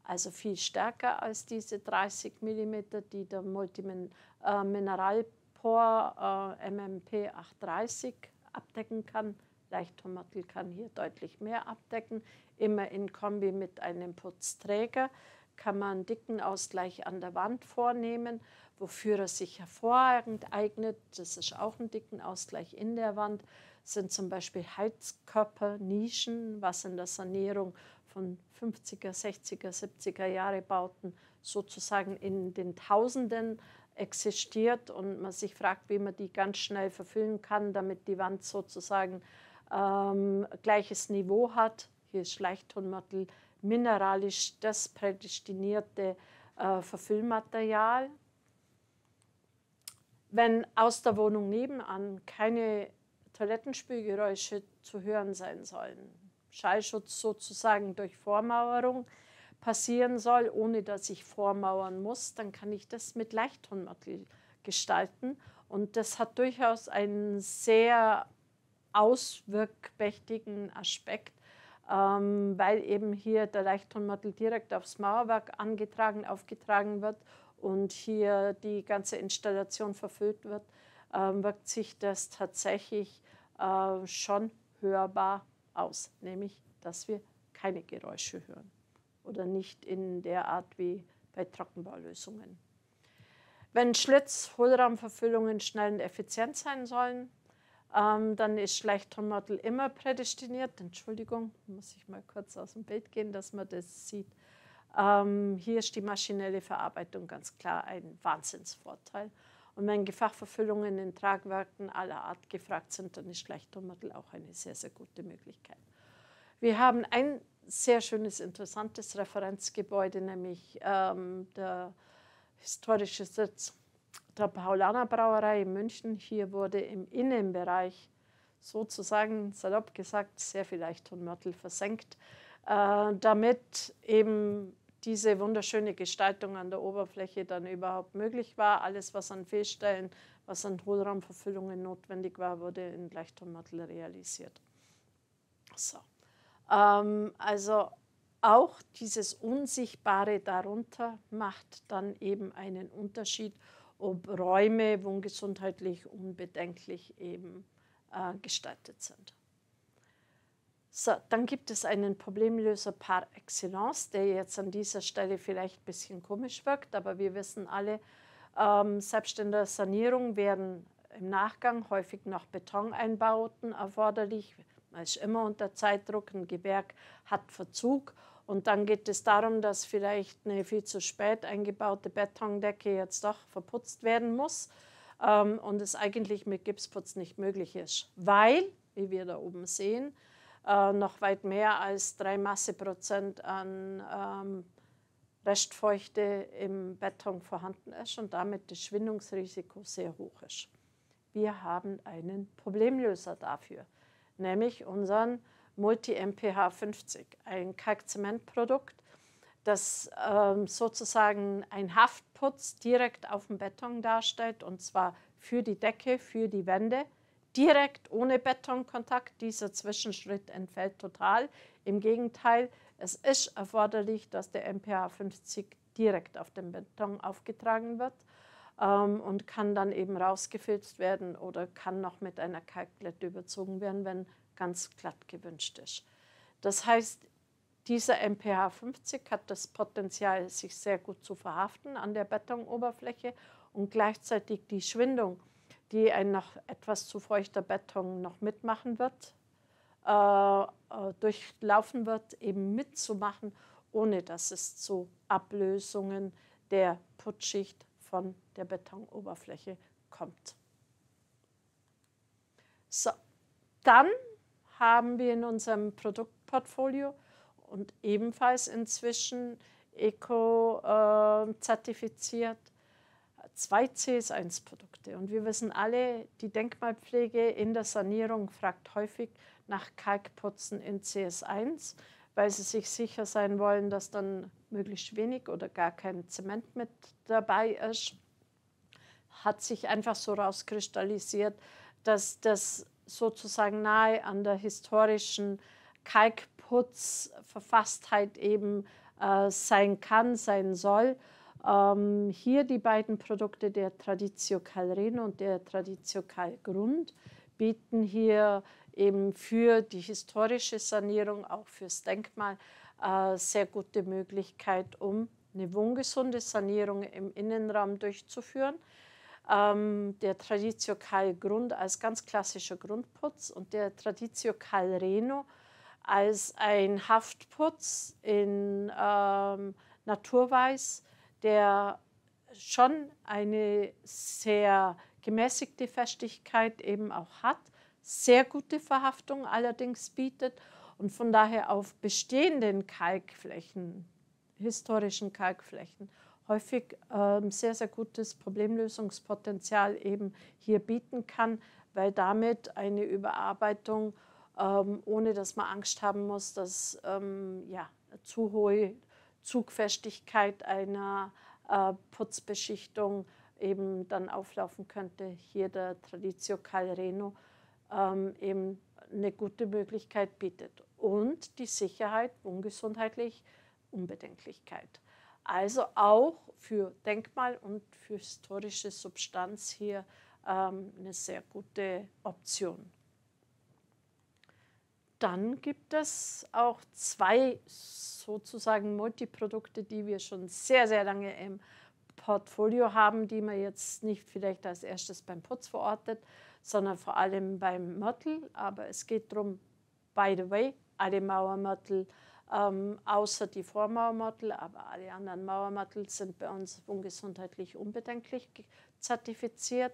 also viel stärker als diese 30 mm, die der Multimineralpor äh, MMP äh, 830 abdecken kann. Leichttomatel kann hier deutlich mehr abdecken, immer in Kombi mit einem Putzträger kann man einen dicken Ausgleich an der Wand vornehmen, wofür er sich hervorragend eignet. Das ist auch ein dicken Ausgleich in der Wand. Das sind zum Beispiel Heizkörper, Nischen, was in der Sanierung von 50er, 60er, 70er Jahre Bauten sozusagen in den Tausenden existiert und man sich fragt, wie man die ganz schnell verfüllen kann, damit die Wand sozusagen ähm, gleiches Niveau hat. Hier ist Schleichtonmattel mineralisch das prädestinierte äh, Verfüllmaterial. Wenn aus der Wohnung nebenan keine Toilettenspülgeräusche zu hören sein sollen, Schallschutz sozusagen durch Vormauerung passieren soll, ohne dass ich vormauern muss, dann kann ich das mit Leichttonmittel gestalten. Und das hat durchaus einen sehr auswirkmächtigen Aspekt ähm, weil eben hier der Leichttonmantel direkt aufs Mauerwerk angetragen, aufgetragen wird und hier die ganze Installation verfüllt wird, ähm, wirkt sich das tatsächlich äh, schon hörbar aus, nämlich dass wir keine Geräusche hören oder nicht in der Art wie bei Trockenbaulösungen. Wenn Schlitz, Hohlraumverfüllungen schnell und effizient sein sollen, ähm, dann ist Schleichtormattel immer prädestiniert. Entschuldigung, muss ich mal kurz aus dem Bild gehen, dass man das sieht. Ähm, hier ist die maschinelle Verarbeitung ganz klar ein Wahnsinnsvorteil. Und wenn Gefachverfüllungen in Tragwerken aller Art gefragt sind, dann ist Schleichtormattel auch eine sehr, sehr gute Möglichkeit. Wir haben ein sehr schönes, interessantes Referenzgebäude, nämlich ähm, der historische Sitz der Paulaner Brauerei in München. Hier wurde im Innenbereich sozusagen, salopp gesagt, sehr viel Eichtonmörtel versenkt, äh, damit eben diese wunderschöne Gestaltung an der Oberfläche dann überhaupt möglich war. Alles, was an Fehlstellen, was an Hohlraumverfüllungen notwendig war, wurde in Leichtonmörtel realisiert. So. Ähm, also auch dieses Unsichtbare darunter macht dann eben einen Unterschied ob Räume, wohngesundheitlich unbedenklich eben äh, gestaltet sind. So, dann gibt es einen Problemlöser par excellence, der jetzt an dieser Stelle vielleicht ein bisschen komisch wirkt, aber wir wissen alle, ähm, selbst in der Sanierung werden im Nachgang häufig noch Betoneinbauten erforderlich. Man ist immer unter Zeitdruck, ein Gewerk hat Verzug und dann geht es darum, dass vielleicht eine viel zu spät eingebaute Betondecke jetzt doch verputzt werden muss ähm, und es eigentlich mit Gipsputz nicht möglich ist, weil, wie wir da oben sehen, äh, noch weit mehr als drei Masseprozent an ähm, Restfeuchte im Beton vorhanden ist und damit das Schwindungsrisiko sehr hoch ist. Wir haben einen Problemlöser dafür, nämlich unseren Multi-MPH 50, ein Kalkzementprodukt, das ähm, sozusagen einen Haftputz direkt auf dem Beton darstellt und zwar für die Decke, für die Wände, direkt ohne Betonkontakt. Dieser Zwischenschritt entfällt total. Im Gegenteil, es ist erforderlich, dass der MPH 50 direkt auf dem Beton aufgetragen wird ähm, und kann dann eben rausgefilzt werden oder kann noch mit einer Kalkplatte überzogen werden, wenn ganz glatt gewünscht ist. Das heißt, dieser MPH 50 hat das Potenzial, sich sehr gut zu verhaften an der Betonoberfläche und gleichzeitig die Schwindung, die ein noch etwas zu feuchter Beton noch mitmachen wird, äh, äh durchlaufen wird, eben mitzumachen, ohne dass es zu Ablösungen der Putzschicht von der Betonoberfläche kommt. So, dann haben wir in unserem Produktportfolio und ebenfalls inzwischen eco-zertifiziert ähm, zwei CS1-Produkte. Und wir wissen alle, die Denkmalpflege in der Sanierung fragt häufig nach Kalkputzen in CS1, weil sie sich sicher sein wollen, dass dann möglichst wenig oder gar kein Zement mit dabei ist. Hat sich einfach so rauskristallisiert, dass das sozusagen nahe an der historischen Kalkputzverfasstheit eben äh, sein kann, sein soll. Ähm, hier die beiden Produkte der Traditio Calreno und der Traditio Calgrund bieten hier eben für die historische Sanierung, auch fürs Denkmal, äh, sehr gute Möglichkeit, um eine wohngesunde Sanierung im Innenraum durchzuführen ähm, der Traditio Cal Grund als ganz klassischer Grundputz und der Traditio Cal Reno als ein Haftputz in ähm, Naturweiß, der schon eine sehr gemäßigte Festigkeit eben auch hat, sehr gute Verhaftung allerdings bietet und von daher auf bestehenden Kalkflächen, historischen Kalkflächen häufig äh, sehr, sehr gutes Problemlösungspotenzial eben hier bieten kann, weil damit eine Überarbeitung, ähm, ohne dass man Angst haben muss, dass ähm, ja, zu hohe Zugfestigkeit einer äh, Putzbeschichtung eben dann auflaufen könnte. Hier der Traditio Calreno ähm, eben eine gute Möglichkeit bietet. Und die Sicherheit, ungesundheitlich, Unbedenklichkeit also auch für Denkmal und für historische Substanz hier ähm, eine sehr gute Option. Dann gibt es auch zwei sozusagen Multiprodukte, die wir schon sehr, sehr lange im Portfolio haben, die man jetzt nicht vielleicht als erstes beim Putz verortet, sondern vor allem beim Mörtel. Aber es geht darum, by the way, alle Mauermörtel ähm, außer die Vormauermottel, aber alle anderen Mauermottel sind bei uns ungesundheitlich unbedenklich zertifiziert.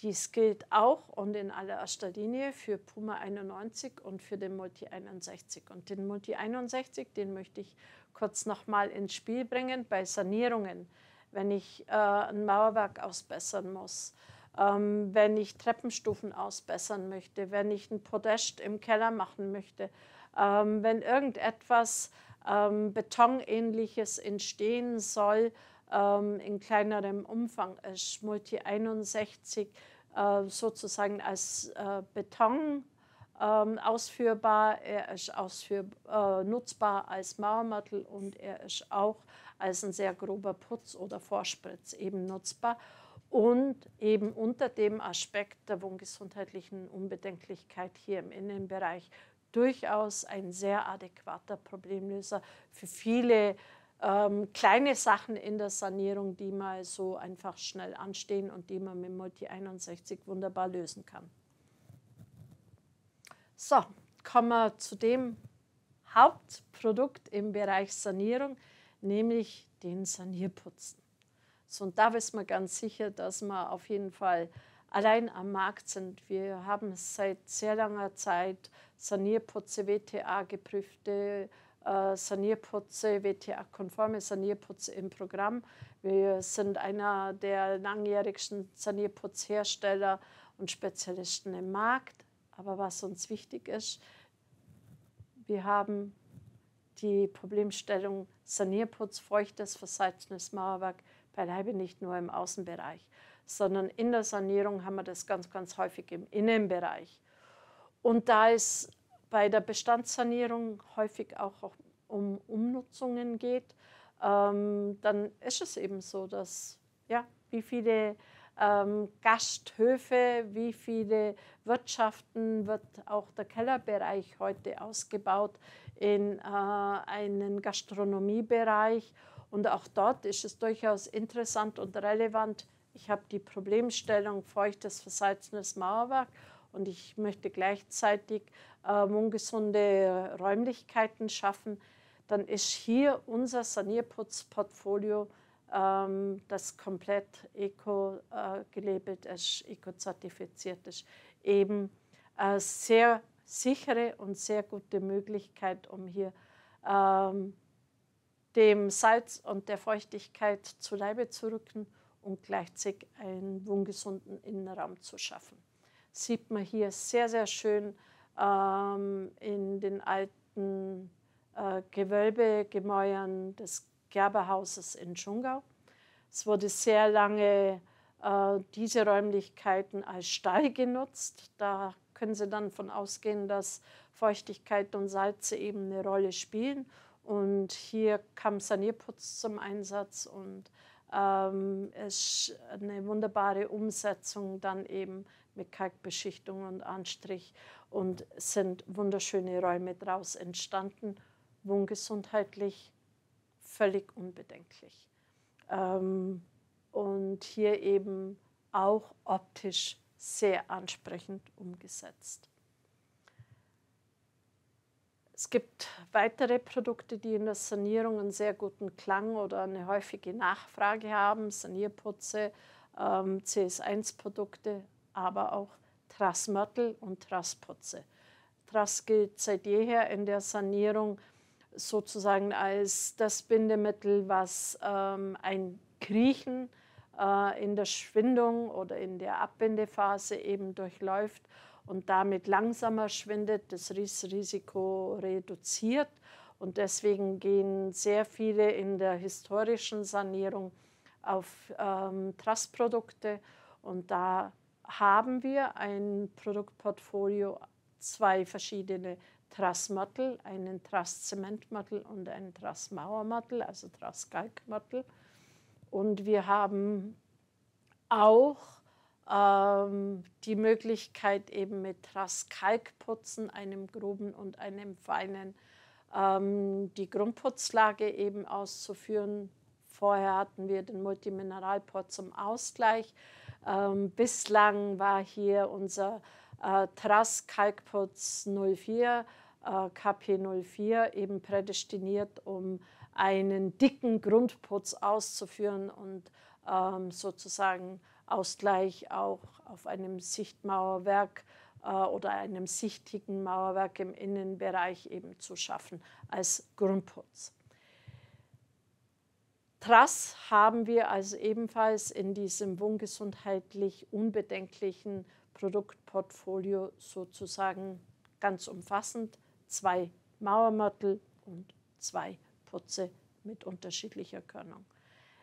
Dies gilt auch und in allererster Linie für Puma 91 und für den Multi 61. Und den Multi 61, den möchte ich kurz nochmal ins Spiel bringen bei Sanierungen, wenn ich äh, ein Mauerwerk ausbessern muss, ähm, wenn ich Treppenstufen ausbessern möchte, wenn ich ein Podest im Keller machen möchte ähm, wenn irgendetwas ähm, Betonähnliches entstehen soll, ähm, in kleinerem Umfang ist Multi 61 äh, sozusagen als äh, Beton ähm, ausführbar, er ist ausführ äh, nutzbar als Mauermattel und er ist auch als ein sehr grober Putz oder Vorspritz eben nutzbar und eben unter dem Aspekt der wohngesundheitlichen Unbedenklichkeit hier im Innenbereich durchaus ein sehr adäquater Problemlöser für viele ähm, kleine Sachen in der Sanierung, die mal so einfach schnell anstehen und die man mit Multi 61 wunderbar lösen kann. So, kommen wir zu dem Hauptprodukt im Bereich Sanierung, nämlich den Sanierputzen. So, und da wissen wir ganz sicher, dass man auf jeden Fall allein am Markt sind. Wir haben seit sehr langer Zeit Sanierputze, WTA-geprüfte äh, Sanierputze, WTA-konforme Sanierputze im Programm. Wir sind einer der langjährigsten Sanierputzhersteller und Spezialisten im Markt. Aber was uns wichtig ist, wir haben die Problemstellung Sanierputz, feuchtes, versalzenes Mauerwerk beileibe nicht nur im Außenbereich sondern in der Sanierung haben wir das ganz, ganz häufig im Innenbereich. Und da es bei der Bestandssanierung häufig auch um Umnutzungen geht, ähm, dann ist es eben so, dass ja, wie viele ähm, Gasthöfe, wie viele Wirtschaften wird auch der Kellerbereich heute ausgebaut in äh, einen Gastronomiebereich. Und auch dort ist es durchaus interessant und relevant, ich habe die Problemstellung feuchtes, versalzenes Mauerwerk und ich möchte gleichzeitig ähm, ungesunde Räumlichkeiten schaffen, dann ist hier unser Sanierputzportfolio, ähm, das komplett eco äh, gelabelt ist, eco-zertifiziert ist, eben eine äh, sehr sichere und sehr gute Möglichkeit, um hier ähm, dem Salz und der Feuchtigkeit zu Leibe zu rücken und gleichzeitig einen wohngesunden Innenraum zu schaffen. Sieht man hier sehr, sehr schön ähm, in den alten äh, Gewölbegemäuern des Gerberhauses in Dschungau. Es wurde sehr lange äh, diese Räumlichkeiten als Stall genutzt. Da können Sie dann davon ausgehen, dass Feuchtigkeit und Salze eben eine Rolle spielen. Und hier kam Sanierputz zum Einsatz und ähm, ist eine wunderbare Umsetzung dann eben mit Kalkbeschichtung und Anstrich und sind wunderschöne Räume draus entstanden, wohngesundheitlich völlig unbedenklich. Ähm, und hier eben auch optisch sehr ansprechend umgesetzt. Es gibt weitere Produkte, die in der Sanierung einen sehr guten Klang oder eine häufige Nachfrage haben. Sanierputze, ähm, CS1-Produkte, aber auch Trassmörtel und Trassputze. Trass gilt seit jeher in der Sanierung sozusagen als das Bindemittel, was ähm, ein Kriechen äh, in der Schwindung oder in der Abbindephase eben durchläuft und damit langsamer schwindet, das Risiko reduziert. Und deswegen gehen sehr viele in der historischen Sanierung auf ähm, Trustprodukte. Und da haben wir ein Produktportfolio, zwei verschiedene Trassmattel, einen Trassezementmattel und einen Trassmauermattel, also Trasskalkmattel. Und wir haben auch ähm, die Möglichkeit eben mit Raskalkputzen, einem groben und einem feinen, ähm, die Grundputzlage eben auszuführen. Vorher hatten wir den Multimineralport zum Ausgleich. Ähm, bislang war hier unser äh, Trass-Kalkputz 04, äh, KP04, eben prädestiniert, um einen dicken Grundputz auszuführen und sozusagen Ausgleich auch auf einem Sichtmauerwerk äh, oder einem sichtigen Mauerwerk im Innenbereich eben zu schaffen als Grundputz. Trass haben wir also ebenfalls in diesem wohngesundheitlich unbedenklichen Produktportfolio sozusagen ganz umfassend zwei Mauermörtel und zwei Putze mit unterschiedlicher Körnung.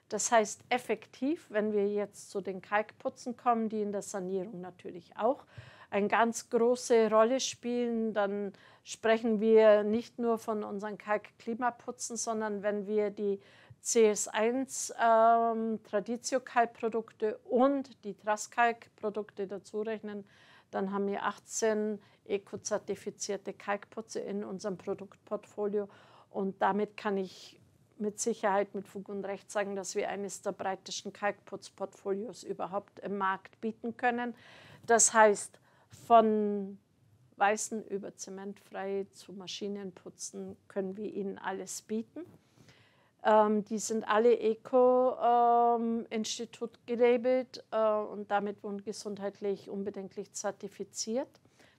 Das heißt, effektiv, wenn wir jetzt zu den Kalkputzen kommen, die in der Sanierung natürlich auch eine ganz große Rolle spielen, dann sprechen wir nicht nur von unseren Kalkklimaputzen, sondern wenn wir die CS1 ähm, Traditio-Kalkprodukte und die Traskalk-Produkte dazu dann haben wir 18 eco-zertifizierte Kalkputze in unserem Produktportfolio und damit kann ich mit Sicherheit mit Fug und Recht sagen, dass wir eines der breitesten Kalkputzportfolios überhaupt im Markt bieten können. Das heißt, von Weißen über Zementfrei zu Maschinenputzen können wir ihnen alles bieten. Ähm, die sind alle Eco-Institut ähm, gelabelt äh, und damit gesundheitlich unbedenklich zertifiziert.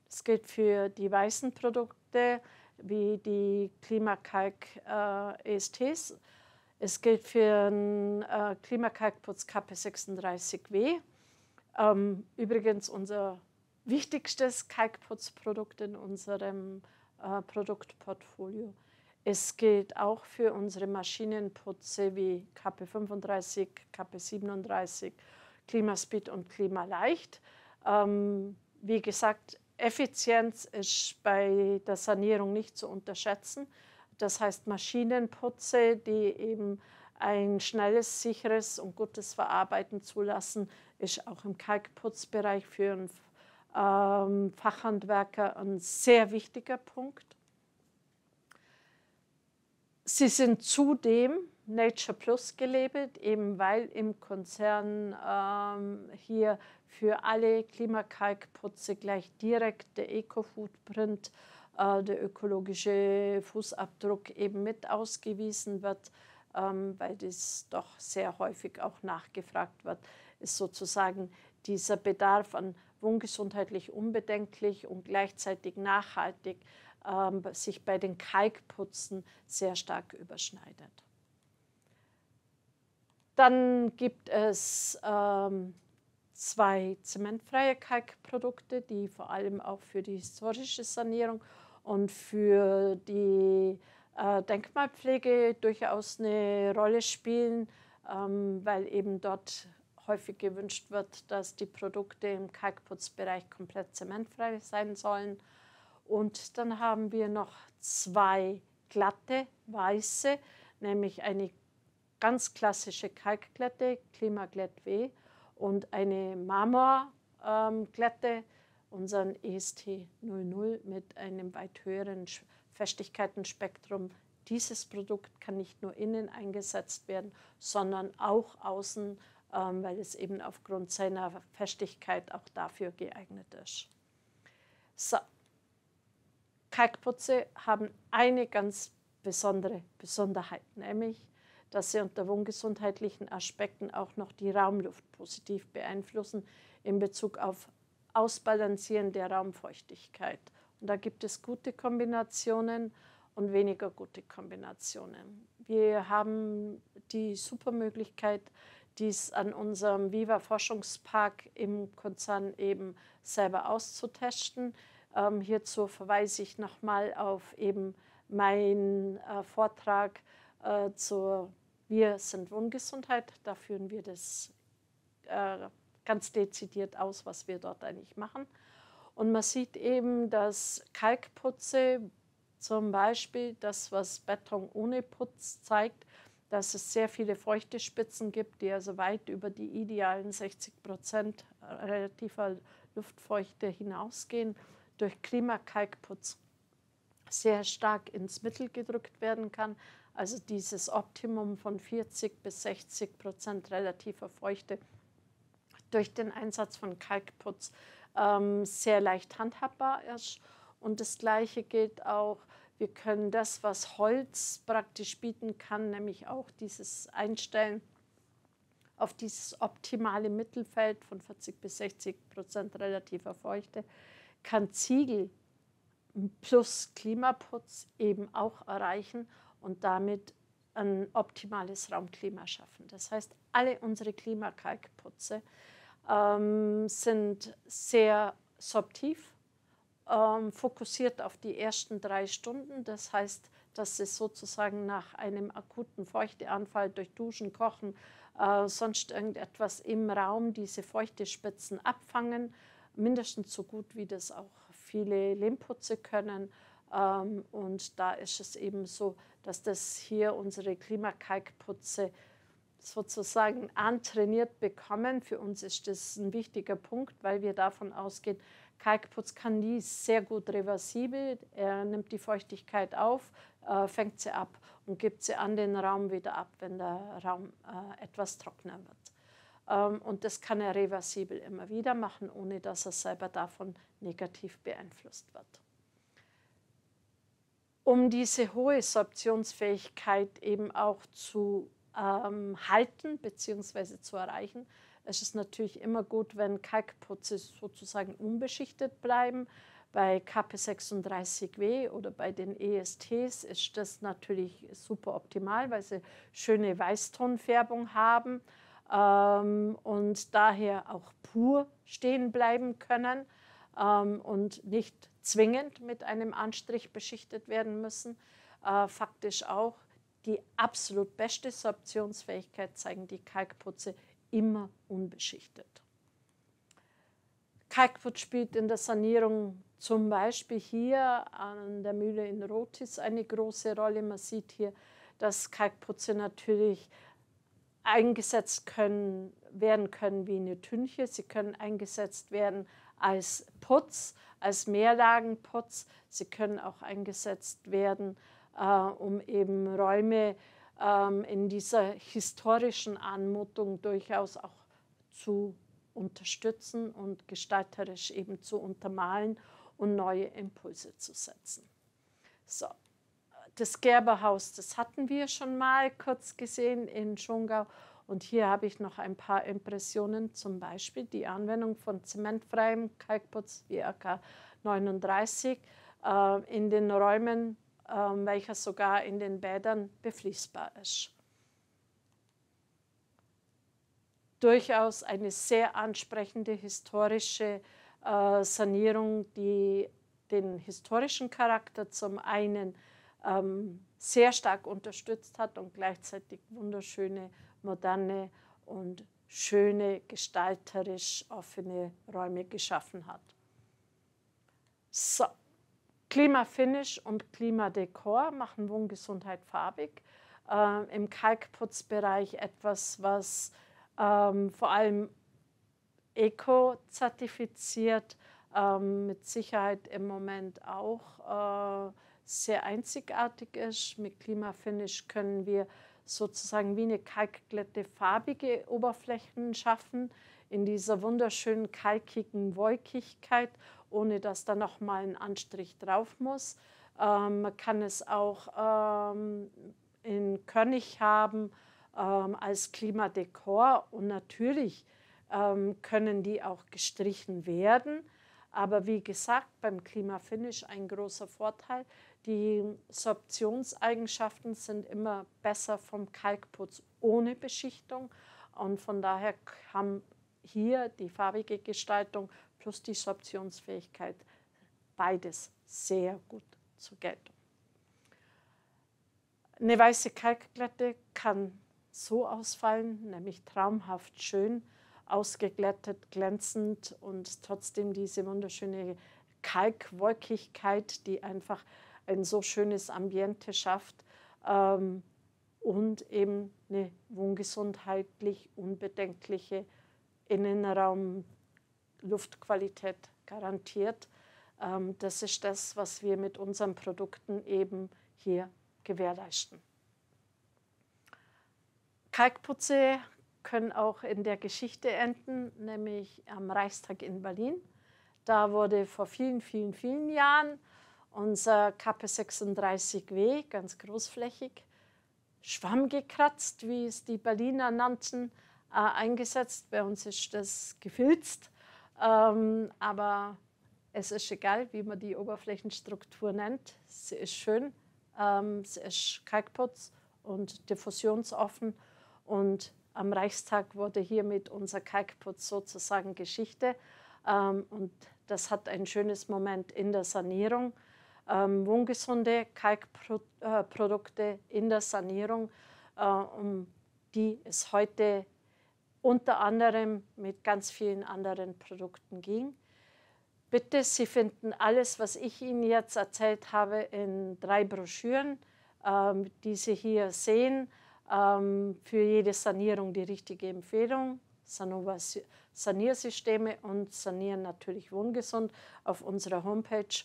Das gilt für die weißen Produkte wie die Klimakalk-ESTs. Äh, e es gilt für einen äh, Klimakalkputz KP36W. Ähm, übrigens unser wichtigstes Kalkputzprodukt in unserem äh, Produktportfolio. Es gilt auch für unsere Maschinenputze wie KP35, KP37, Klimaspeed und Klimaleicht. Ähm, wie gesagt, Effizienz ist bei der Sanierung nicht zu unterschätzen. Das heißt Maschinenputze, die eben ein schnelles, sicheres und gutes Verarbeiten zulassen, ist auch im Kalkputzbereich für einen ähm, Fachhandwerker ein sehr wichtiger Punkt. Sie sind zudem Nature Plus gelabelt, eben weil im Konzern ähm, hier für alle Klimakalkputze gleich direkt der Eco-Footprint, äh, der ökologische Fußabdruck eben mit ausgewiesen wird, ähm, weil das doch sehr häufig auch nachgefragt wird, ist sozusagen dieser Bedarf an wohngesundheitlich unbedenklich und gleichzeitig nachhaltig ähm, sich bei den Kalkputzen sehr stark überschneidet. Dann gibt es ähm, zwei zementfreie Kalkprodukte, die vor allem auch für die historische Sanierung und für die äh, Denkmalpflege durchaus eine Rolle spielen, ähm, weil eben dort häufig gewünscht wird, dass die Produkte im Kalkputzbereich komplett zementfrei sein sollen. Und dann haben wir noch zwei glatte, weiße, nämlich eine ganz klassische Kalkglätte, Klimaglätt W und eine Marmorglätte, ähm, unseren EST00 mit einem weit höheren Festigkeitenspektrum. Dieses Produkt kann nicht nur innen eingesetzt werden, sondern auch außen, ähm, weil es eben aufgrund seiner Festigkeit auch dafür geeignet ist. So. Kalkputze haben eine ganz besondere Besonderheit, nämlich dass sie unter wohngesundheitlichen Aspekten auch noch die Raumluft positiv beeinflussen in Bezug auf Ausbalancieren der Raumfeuchtigkeit. Und da gibt es gute Kombinationen und weniger gute Kombinationen. Wir haben die super Möglichkeit, dies an unserem Viva Forschungspark im Konzern eben selber auszutesten. Ähm, hierzu verweise ich nochmal auf eben meinen äh, Vortrag äh, zur wir sind Wohngesundheit, da führen wir das äh, ganz dezidiert aus, was wir dort eigentlich machen. Und man sieht eben, dass Kalkputze zum Beispiel, das, was Beton ohne Putz zeigt, dass es sehr viele feuchte Spitzen gibt, die also weit über die idealen 60 Prozent äh, relativer Luftfeuchte hinausgehen, durch Klimakalkputz sehr stark ins Mittel gedrückt werden kann also dieses Optimum von 40 bis 60 Prozent relativer Feuchte, durch den Einsatz von Kalkputz ähm, sehr leicht handhabbar ist. Und das Gleiche gilt auch, wir können das, was Holz praktisch bieten kann, nämlich auch dieses Einstellen auf dieses optimale Mittelfeld von 40 bis 60 Prozent relativer Feuchte, kann Ziegel plus Klimaputz eben auch erreichen und damit ein optimales Raumklima schaffen. Das heißt, alle unsere Klimakalkputze ähm, sind sehr subtiv, ähm, fokussiert auf die ersten drei Stunden. Das heißt, dass es sozusagen nach einem akuten Feuchteanfall durch Duschen, Kochen, äh, sonst irgendetwas im Raum diese Feuchtespitzen abfangen, mindestens so gut wie das auch viele Lehmputze können ähm, und da ist es eben so, dass das hier unsere Klimakalkputze sozusagen antrainiert bekommen. Für uns ist das ein wichtiger Punkt, weil wir davon ausgehen, Kalkputz kann nie sehr gut reversibel. Er nimmt die Feuchtigkeit auf, äh, fängt sie ab und gibt sie an den Raum wieder ab, wenn der Raum äh, etwas trockener wird. Ähm, und das kann er reversibel immer wieder machen, ohne dass er selber davon negativ beeinflusst wird um diese hohe Sorptionsfähigkeit eben auch zu ähm, halten bzw. zu erreichen, es ist natürlich immer gut, wenn Kalkprozesse sozusagen unbeschichtet bleiben. Bei KP36W oder bei den ESTs ist das natürlich super optimal, weil sie schöne Weißtonfärbung haben ähm, und daher auch pur stehen bleiben können ähm, und nicht zwingend mit einem Anstrich beschichtet werden müssen. Äh, faktisch auch die absolut beste Sorptionsfähigkeit zeigen die Kalkputze immer unbeschichtet. Kalkputz spielt in der Sanierung zum Beispiel hier an der Mühle in Rotis eine große Rolle. Man sieht hier, dass Kalkputze natürlich eingesetzt können, werden können wie eine Tünche. Sie können eingesetzt werden als Putz, als Mehrlagenputz. Sie können auch eingesetzt werden, äh, um eben Räume äh, in dieser historischen Anmutung durchaus auch zu unterstützen und gestalterisch eben zu untermalen und neue Impulse zu setzen. So. Das Gerberhaus, das hatten wir schon mal kurz gesehen in Schongau und hier habe ich noch ein paar Impressionen, zum Beispiel die Anwendung von zementfreiem Kalkputz wie AK 39 äh, in den Räumen, äh, welcher sogar in den Bädern befließbar ist. Durchaus eine sehr ansprechende historische äh, Sanierung, die den historischen Charakter zum einen ähm, sehr stark unterstützt hat und gleichzeitig wunderschöne moderne und schöne, gestalterisch offene Räume geschaffen hat. So, Klimafinish und Klimadekor machen Wohngesundheit farbig. Ähm, Im Kalkputzbereich etwas, was ähm, vor allem eco-zertifiziert, ähm, mit Sicherheit im Moment auch äh, sehr einzigartig ist. Mit Klimafinish können wir sozusagen wie eine kalkglätte farbige Oberflächen schaffen in dieser wunderschönen kalkigen Wolkigkeit, ohne dass da nochmal ein Anstrich drauf muss. Ähm, man kann es auch ähm, in Körnig haben ähm, als Klimadekor und natürlich ähm, können die auch gestrichen werden. Aber wie gesagt, beim Klimafinish ein großer Vorteil, die Sorptionseigenschaften sind immer besser vom Kalkputz ohne Beschichtung und von daher haben hier die farbige Gestaltung plus die Sorptionsfähigkeit beides sehr gut zur Geltung. Eine weiße Kalkglätte kann so ausfallen, nämlich traumhaft schön, ausgeglättet, glänzend und trotzdem diese wunderschöne Kalkwolkigkeit, die einfach ein so schönes Ambiente schafft ähm, und eben eine wohngesundheitlich unbedenkliche Innenraumluftqualität garantiert. Ähm, das ist das, was wir mit unseren Produkten eben hier gewährleisten. Kalkputze können auch in der Geschichte enden, nämlich am Reichstag in Berlin. Da wurde vor vielen, vielen, vielen Jahren unser KP36W, ganz großflächig, Schwamm gekratzt, wie es die Berliner nannten, äh, eingesetzt. Bei uns ist das gefilzt, ähm, aber es ist egal, wie man die Oberflächenstruktur nennt. Sie ist schön, ähm, sie ist kalkputz und diffusionsoffen und am Reichstag wurde hiermit unser Kalkputz sozusagen Geschichte ähm, und das hat ein schönes Moment in der Sanierung ähm, ungesunde Kalkprodukte äh, in der Sanierung, äh, um die es heute unter anderem mit ganz vielen anderen Produkten ging. Bitte, Sie finden alles, was ich Ihnen jetzt erzählt habe, in drei Broschüren, ähm, die Sie hier sehen. Ähm, für jede Sanierung die richtige Empfehlung. Sanova Saniersysteme und Sanieren natürlich wohngesund auf unserer Homepage.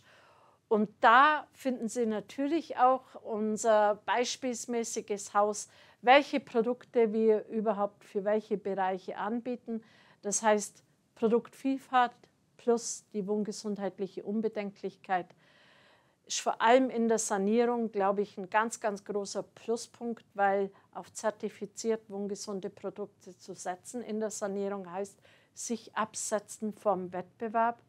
Und da finden Sie natürlich auch unser beispielsmäßiges Haus, welche Produkte wir überhaupt für welche Bereiche anbieten. Das heißt Produktvielfalt plus die wohngesundheitliche Unbedenklichkeit ist vor allem in der Sanierung, glaube ich, ein ganz, ganz großer Pluspunkt, weil auf zertifiziert wohngesunde Produkte zu setzen in der Sanierung heißt, sich absetzen vom Wettbewerb.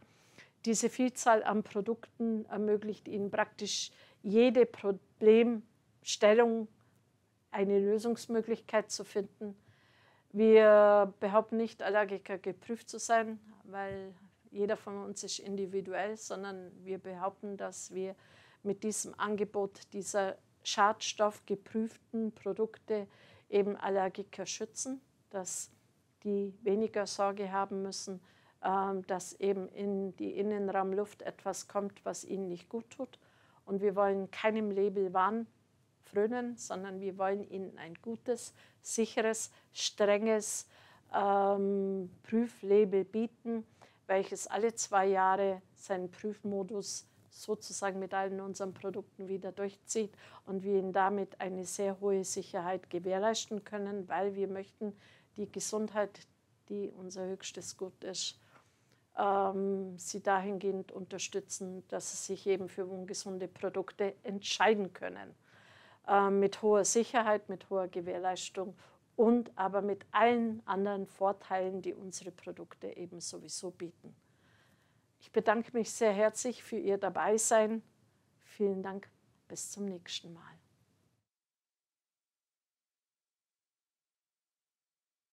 Diese Vielzahl an Produkten ermöglicht Ihnen praktisch jede Problemstellung eine Lösungsmöglichkeit zu finden. Wir behaupten nicht, Allergiker geprüft zu sein, weil jeder von uns ist individuell, sondern wir behaupten, dass wir mit diesem Angebot dieser schadstoffgeprüften Produkte eben Allergiker schützen, dass die weniger Sorge haben müssen, ähm, dass eben in die Innenraumluft etwas kommt, was ihnen nicht gut tut. Und wir wollen keinem Label Wahn frönen, sondern wir wollen ihnen ein gutes, sicheres, strenges ähm, Prüflabel bieten, welches alle zwei Jahre seinen Prüfmodus sozusagen mit allen unseren Produkten wieder durchzieht und wir ihnen damit eine sehr hohe Sicherheit gewährleisten können, weil wir möchten die Gesundheit, die unser höchstes Gut ist, ähm, sie dahingehend unterstützen, dass sie sich eben für ungesunde Produkte entscheiden können. Ähm, mit hoher Sicherheit, mit hoher Gewährleistung und aber mit allen anderen Vorteilen, die unsere Produkte eben sowieso bieten. Ich bedanke mich sehr herzlich für Ihr Dabeisein. Vielen Dank, bis zum nächsten Mal.